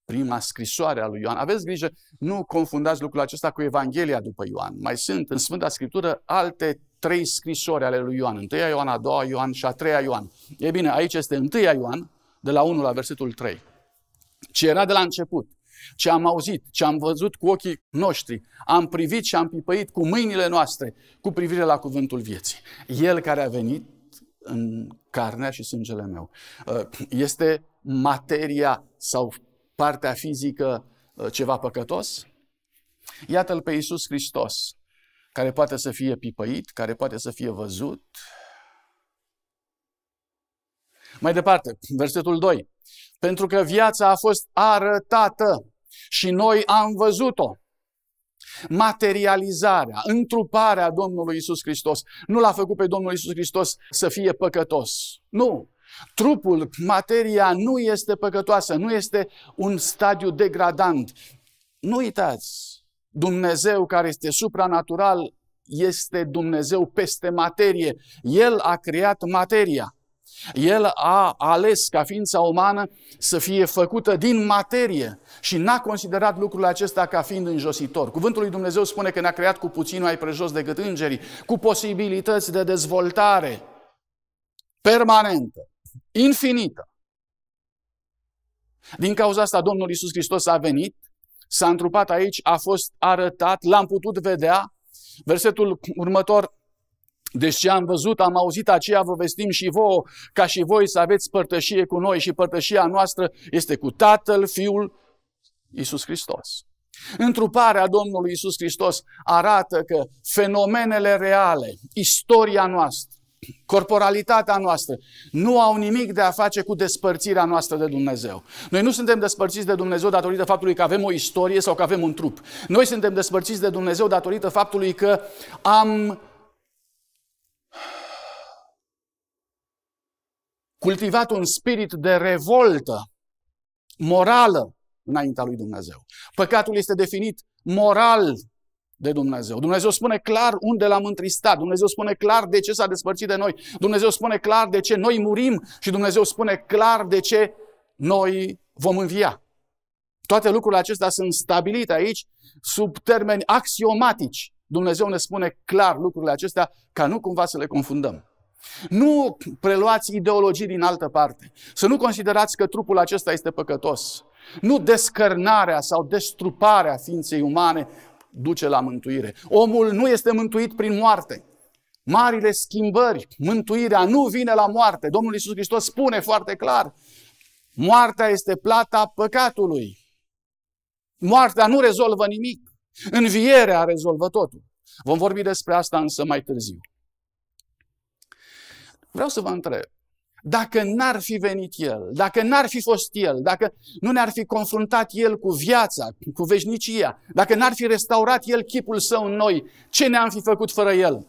Speaker 2: prima scrisoare a lui Ioan. Aveți grijă, nu confundați lucrul acesta cu Evanghelia după Ioan. Mai sunt în Sfânta Scriptură alte trei scrisori ale lui Ioan. 1 Ioan, a doua Ioan și a treia Ioan. E bine, aici este 1 Ioan, de la 1 la versetul 3. Ce era de la început, ce am auzit, ce am văzut cu ochii noștri, am privit și am pipăit cu mâinile noastre cu privire la cuvântul vieții. El care a venit în carnea și sângele meu. Uh, este materia sau partea fizică uh, ceva păcătos? Iată-l pe Iisus Hristos, care poate să fie pipăit, care poate să fie văzut. Mai departe, versetul 2. Pentru că viața a fost arătată și noi am văzut-o materializarea, întruparea Domnului Isus Hristos. Nu l-a făcut pe Domnul Isus Hristos să fie păcătos. Nu! Trupul, materia nu este păcătoasă, nu este un stadiu degradant. Nu uitați, Dumnezeu care este supranatural este Dumnezeu peste materie. El a creat materia. El a ales ca ființa umană să fie făcută din materie și n-a considerat lucrul acesta ca fiind înjositor. Cuvântul lui Dumnezeu spune că ne-a creat cu puțin mai prejos decât îngerii, cu posibilități de dezvoltare permanentă, infinită. Din cauza asta Domnul Isus Hristos a venit, s-a întrupat aici, a fost arătat, l-am putut vedea. Versetul următor deci ce am văzut, am auzit, aceea vă vestim și vouă, ca și voi să aveți părtășie cu noi și părtășia noastră este cu Tatăl, Fiul, Iisus Hristos. Întruparea Domnului Iisus Hristos arată că fenomenele reale, istoria noastră, corporalitatea noastră, nu au nimic de a face cu despărțirea noastră de Dumnezeu. Noi nu suntem despărțiți de Dumnezeu datorită faptului că avem o istorie sau că avem un trup. Noi suntem despărțiți de Dumnezeu datorită faptului că am cultivat un spirit de revoltă morală înaintea lui Dumnezeu. Păcatul este definit moral de Dumnezeu. Dumnezeu spune clar unde l-am întristat. Dumnezeu spune clar de ce s-a despărțit de noi. Dumnezeu spune clar de ce noi murim și Dumnezeu spune clar de ce noi vom învia. Toate lucrurile acestea sunt stabilite aici sub termeni axiomatici. Dumnezeu ne spune clar lucrurile acestea ca nu cumva să le confundăm. Nu preluați ideologii din altă parte. Să nu considerați că trupul acesta este păcătos. Nu descărnarea sau destruparea ființei umane duce la mântuire. Omul nu este mântuit prin moarte. Marile schimbări, mântuirea nu vine la moarte. Domnul Iisus Hristos spune foarte clar, moartea este plata păcatului. Moartea nu rezolvă nimic. Învierea rezolvă totul. Vom vorbi despre asta însă mai târziu. Vreau să vă întreb, dacă n-ar fi venit El, dacă n-ar fi fost El, dacă nu ne-ar fi confruntat El cu viața, cu veșnicia, dacă n-ar fi restaurat El chipul Său în noi, ce ne-am fi făcut fără El?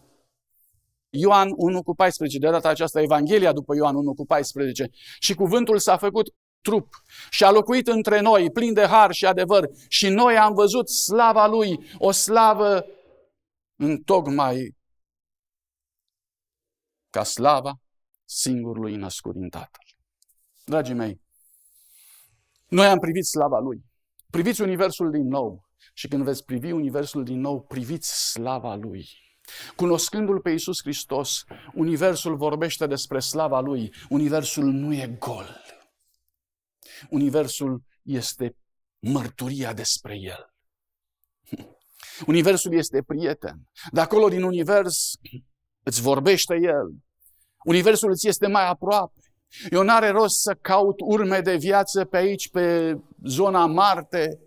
Speaker 2: Ioan 1 cu 14, de data aceasta Evanghelia după Ioan 1 cu 14. Și cuvântul s-a făcut trup și a locuit între noi, plin de har și adevăr, și noi am văzut slava Lui, o slavă tocmai ca slava singurului născut din Tatăl. Dragii mei, noi am privit slava Lui. Priviți Universul din nou și când veți privi Universul din nou, priviți slava Lui. Cunoscându-L pe Iisus Hristos, Universul vorbește despre slava Lui. Universul nu e gol. Universul este mărturia despre El. Universul este prieten. De acolo din univers Îți vorbește El. Universul îți este mai aproape. Eu n-are rost să caut urme de viață pe aici, pe zona Marte,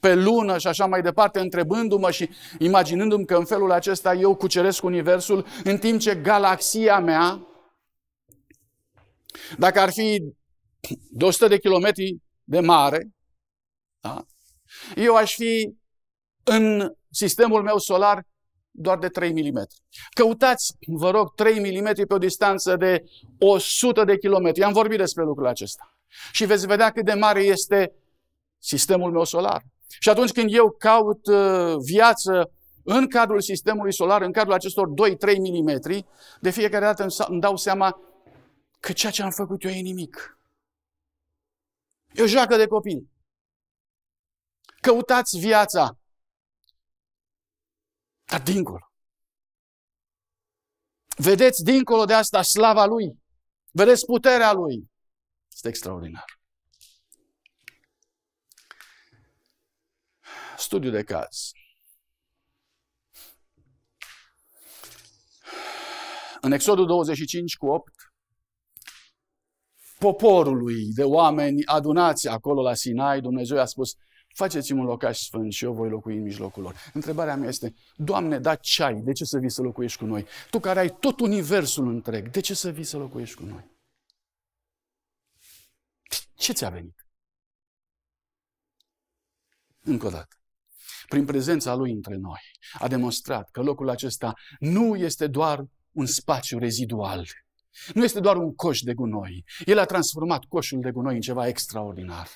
Speaker 2: pe lună și așa mai departe, întrebându-mă și imaginându-mi că în felul acesta eu cuceresc Universul, în timp ce galaxia mea, dacă ar fi 200 de kilometri de mare, da? eu aș fi în sistemul meu solar doar de 3 mm. Căutați, vă rog, 3 mm pe o distanță de 100 de kilometri. Am vorbit despre lucrul acesta. Și veți vedea cât de mare este sistemul meu solar. Și atunci când eu caut uh, viață în cadrul sistemului solar, în cadrul acestor 2-3 mm, de fiecare dată îmi dau seama că ceea ce am făcut eu e nimic. Eu joacă de copii. Căutați viața dar dincolo. Vedeți dincolo de asta slava Lui. Vedeți puterea Lui. Este extraordinar. Studiu de caz. În Exodul 25 cu 8, poporului de oameni adunați acolo la Sinai, Dumnezeu a spus, Faceți-mi un locaș sfânt și eu voi locui în mijlocul lor. Întrebarea mea este, Doamne, da ce ai? De ce să vii să locuiești cu noi? Tu care ai tot universul întreg, de ce să vii să locuiești cu noi? Ce ți-a venit? Încă o dată prin prezența Lui între noi, a demonstrat că locul acesta nu este doar un spațiu rezidual, nu este doar un coș de gunoi. El a transformat coșul de gunoi în ceva extraordinar.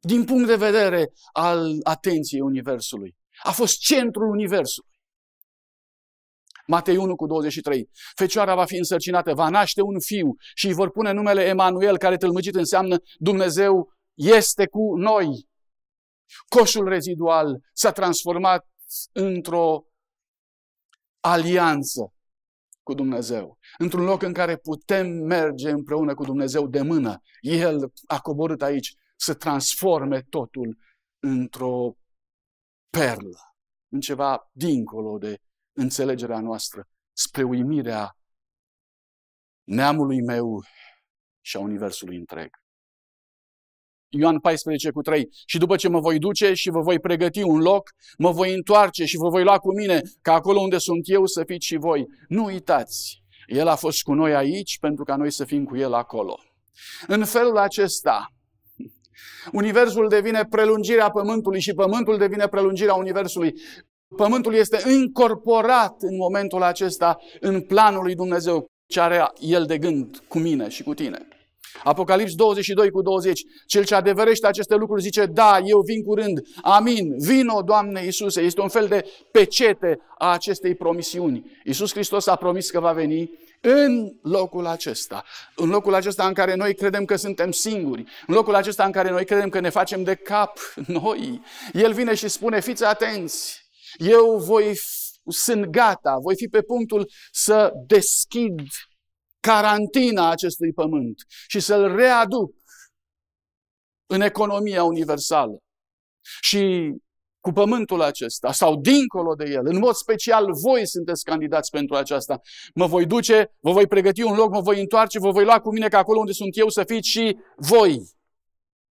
Speaker 2: din punct de vedere al atenției Universului. A fost centrul Universului. Matei 1 cu 23. Fecioara va fi însărcinată, va naște un fiu și îi vor pune numele Emanuel, care tâlmăgit înseamnă Dumnezeu este cu noi. Coșul rezidual s-a transformat într-o alianță cu Dumnezeu, într-un loc în care putem merge împreună cu Dumnezeu de mână. El a coborât aici să transforme totul într-o perlă, în ceva dincolo de înțelegerea noastră, spre uimirea neamului meu și a Universului întreg. Ioan 14 cu 3. Și după ce mă voi duce și vă voi pregăti un loc, mă voi întoarce și vă voi lua cu mine, ca acolo unde sunt eu să fiți și voi. Nu uitați, El a fost cu noi aici pentru ca noi să fim cu El acolo. În felul acesta, Universul devine prelungirea Pământului și Pământul devine prelungirea Universului. Pământul este incorporat în momentul acesta în planul lui Dumnezeu ce are El de gând cu mine și cu tine. Apocalips 22 cu 20. Cel ce adevărește aceste lucruri zice, da, eu vin curând, amin, vino Doamne Iisuse. Este un fel de pecete a acestei promisiuni. Iisus Hristos a promis că va veni în locul acesta, în locul acesta în care noi credem că suntem singuri, în locul acesta în care noi credem că ne facem de cap noi, El vine și spune, fiți atenți, eu voi, sunt gata, voi fi pe punctul să deschid carantina acestui pământ și să-l readuc în economia universală. Și cu pământul acesta sau dincolo de el. În mod special, voi sunteți candidați pentru aceasta. Mă voi duce, vă voi pregăti un loc, mă voi întoarce, vă voi lua cu mine ca acolo unde sunt eu să fiți și voi.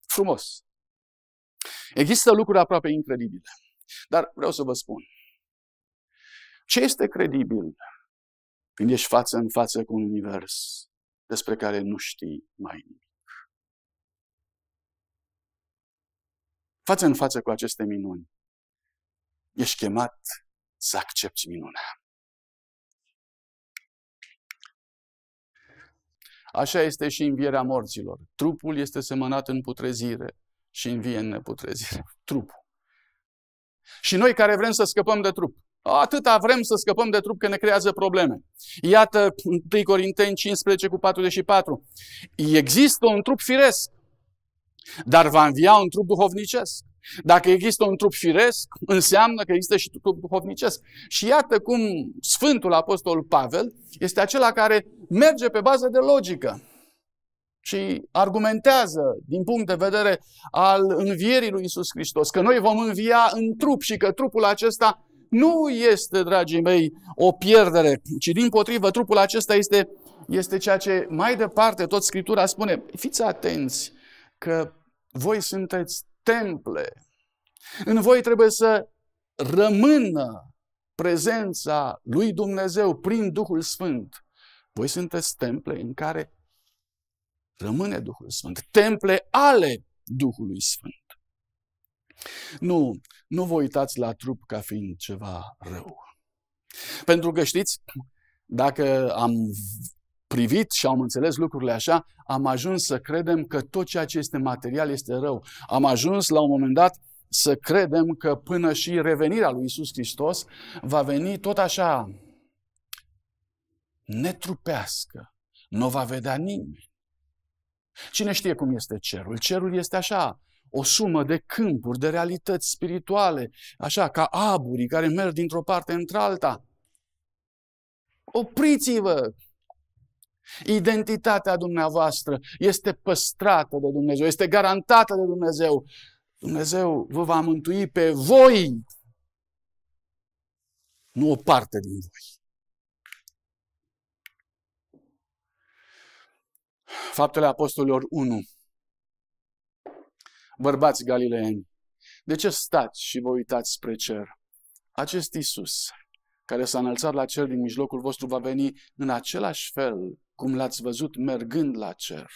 Speaker 2: Frumos. Există lucruri aproape incredibile. Dar vreau să vă spun. Ce este credibil când ești față în față cu un univers despre care nu știi mai nimic. Față în față cu aceste minuni, ești chemat să accepti minunea. Așa este și învierea morților. Trupul este semănat în putrezire și învie în neputrezire. Trupul. Și noi care vrem să scăpăm de trup, Atâta vrem să scăpăm de trup că ne creează probleme. Iată 1 Corinteni 15 cu 44. Există un trup firesc, dar va învia un trup duhovnicesc. Dacă există un trup firesc, înseamnă că există și trup duhovnicesc. Și iată cum Sfântul Apostol Pavel este acela care merge pe bază de logică și argumentează din punct de vedere al învierii lui Isus Hristos că noi vom învia în trup și că trupul acesta nu este, dragii mei, o pierdere, ci din potrivă, trupul acesta este, este ceea ce mai departe tot Scriptura spune. Fiți atenți că voi sunteți temple. În voi trebuie să rămână prezența lui Dumnezeu prin Duhul Sfânt. Voi sunteți temple în care rămâne Duhul Sfânt, temple ale Duhului Sfânt. Nu, nu vă uitați la trup ca fiind ceva rău. Pentru că știți, dacă am privit și am înțeles lucrurile așa, am ajuns să credem că tot ceea ce este material este rău. Am ajuns la un moment dat să credem că până și revenirea lui Isus Hristos va veni tot așa netrupească. Nu va vedea nimeni. Cine știe cum este cerul? Cerul este așa, o sumă de câmpuri, de realități spirituale, așa, ca aburii care merg dintr-o parte într-alta. Opriți-vă! Identitatea dumneavoastră este păstrată de Dumnezeu, este garantată de Dumnezeu. Dumnezeu vă va mântui pe voi, nu o parte din voi. Faptele Apostolilor 1 Bărbați galileeni, de ce stați și vă uitați spre cer? Acest Isus, care s-a înălțat la cer din mijlocul vostru, va veni în același fel cum l-ați văzut mergând la cer.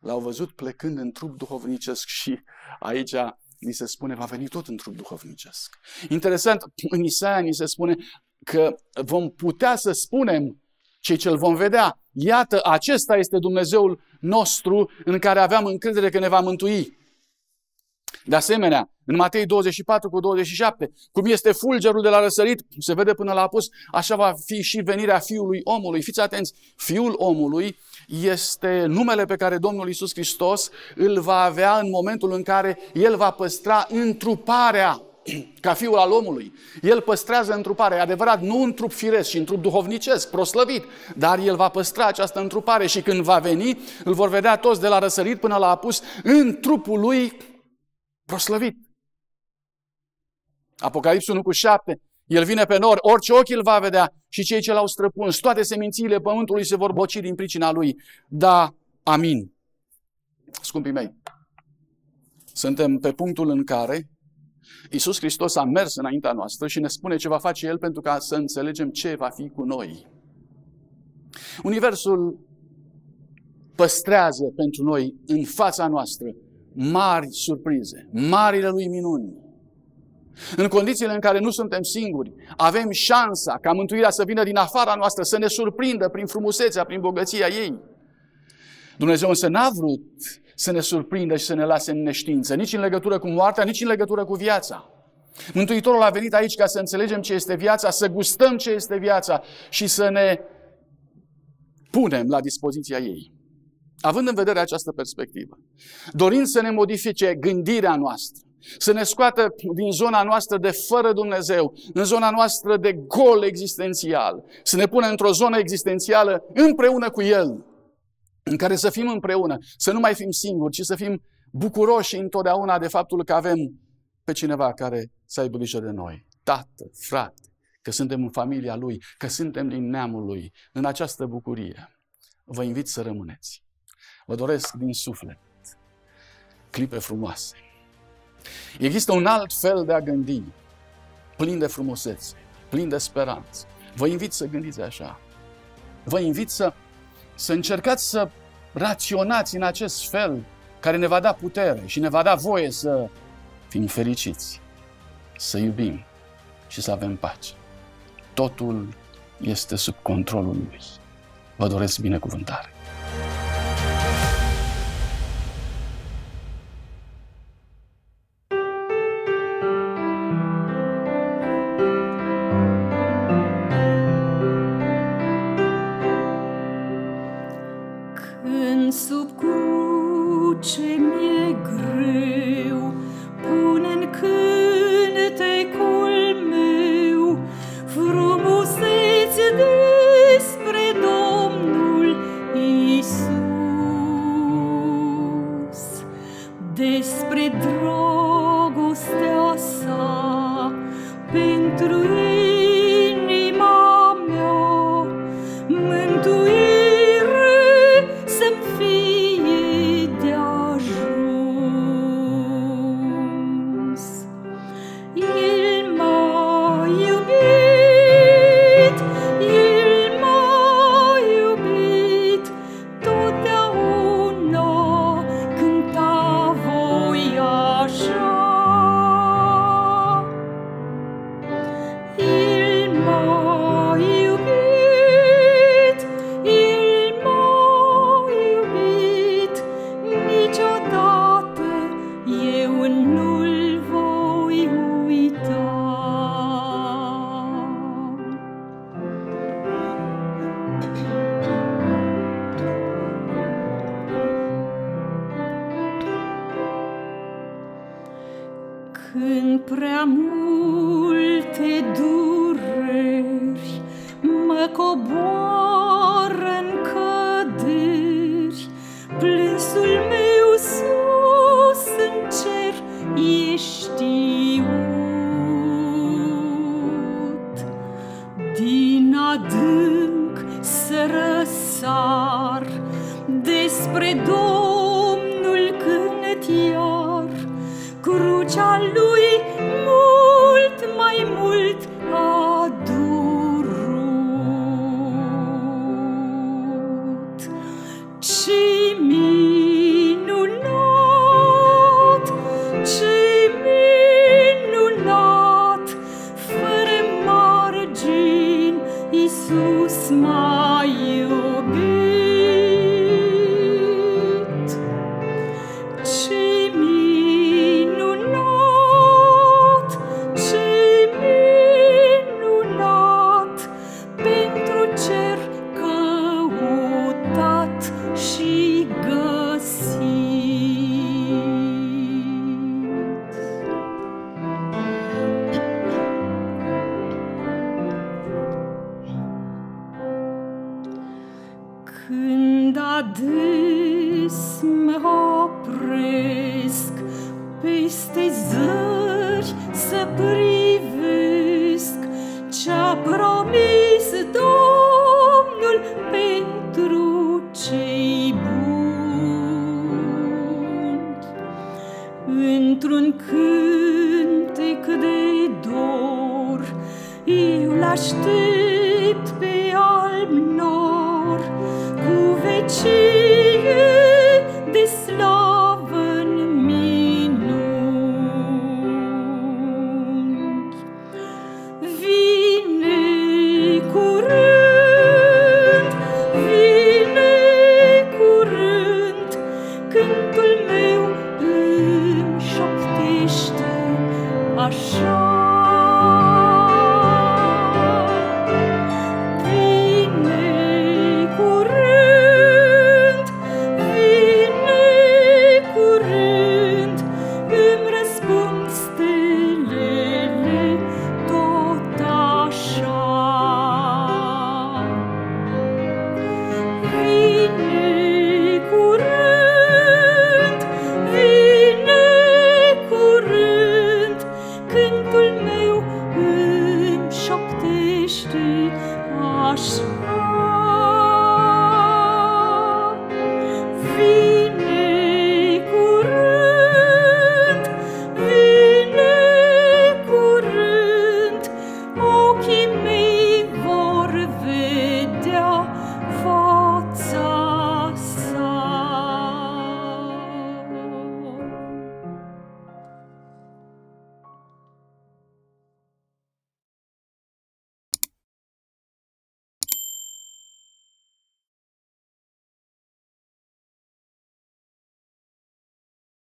Speaker 2: L-au văzut plecând în trup duhovnicesc și aici ni se spune, va veni tot în trup duhovnicesc. Interesant, în Isaia ni se spune că vom putea să spunem cei ce îl vom vedea, iată, acesta este Dumnezeul nostru în care aveam încredere că ne va mântui. De asemenea, în Matei 24 cu 27, cum este fulgerul de la răsărit, se vede până la apus, așa va fi și venirea Fiului omului. Fiți atenți, Fiul omului este numele pe care Domnul Isus Hristos îl va avea în momentul în care El va păstra întruparea ca fiul al omului. El păstrează întruparea, e adevărat, nu un trup firesc, ci un trup duhovnicesc, proslăvit, dar el va păstra această întrupare și când va veni, îl vor vedea toți de la răsărit până la apus în trupul lui proslăvit. Apocalipsul 1 cu 7. El vine pe nor, orice ochi îl va vedea și cei ce l-au străpuns, toate semințiile pământului se vor boci din pricina lui. Da, amin. Scumpii mei, suntem pe punctul în care Iisus Hristos a mers înaintea noastră și ne spune ce va face El pentru ca să înțelegem ce va fi cu noi. Universul păstrează pentru noi în fața noastră mari surprize, marile lui minuni. În condițiile în care nu suntem singuri, avem șansa ca mântuirea să vină din afara noastră, să ne surprindă prin frumusețea, prin bogăția ei. Dumnezeu însă n-a vrut să ne surprindă și să ne lase în neștiință, nici în legătură cu moartea, nici în legătură cu viața. Mântuitorul a venit aici ca să înțelegem ce este viața, să gustăm ce este viața și să ne punem la dispoziția ei. Având în vedere această perspectivă, dorind să ne modifice gândirea noastră, să ne scoată din zona noastră de fără Dumnezeu, în zona noastră de gol existențial, să ne pună într-o zonă existențială împreună cu El, în care să fim împreună, să nu mai fim singuri, ci să fim bucuroși întotdeauna de faptul că avem pe cineva care să aibă grijă de noi. Tată, frate, că suntem în familia Lui, că suntem din neamul Lui, în această bucurie. Vă invit să rămâneți. Vă doresc din suflet clipe frumoase. Există un alt fel de a gândi, plin de frumusețe, plin de speranță. Vă invit să gândiți așa. Vă invit să, să încercați să raționați în acest fel care ne va da putere și ne va da voie să fim fericiți, să iubim și să avem pace. Totul este sub controlul lui. Vă doresc binecuvântare.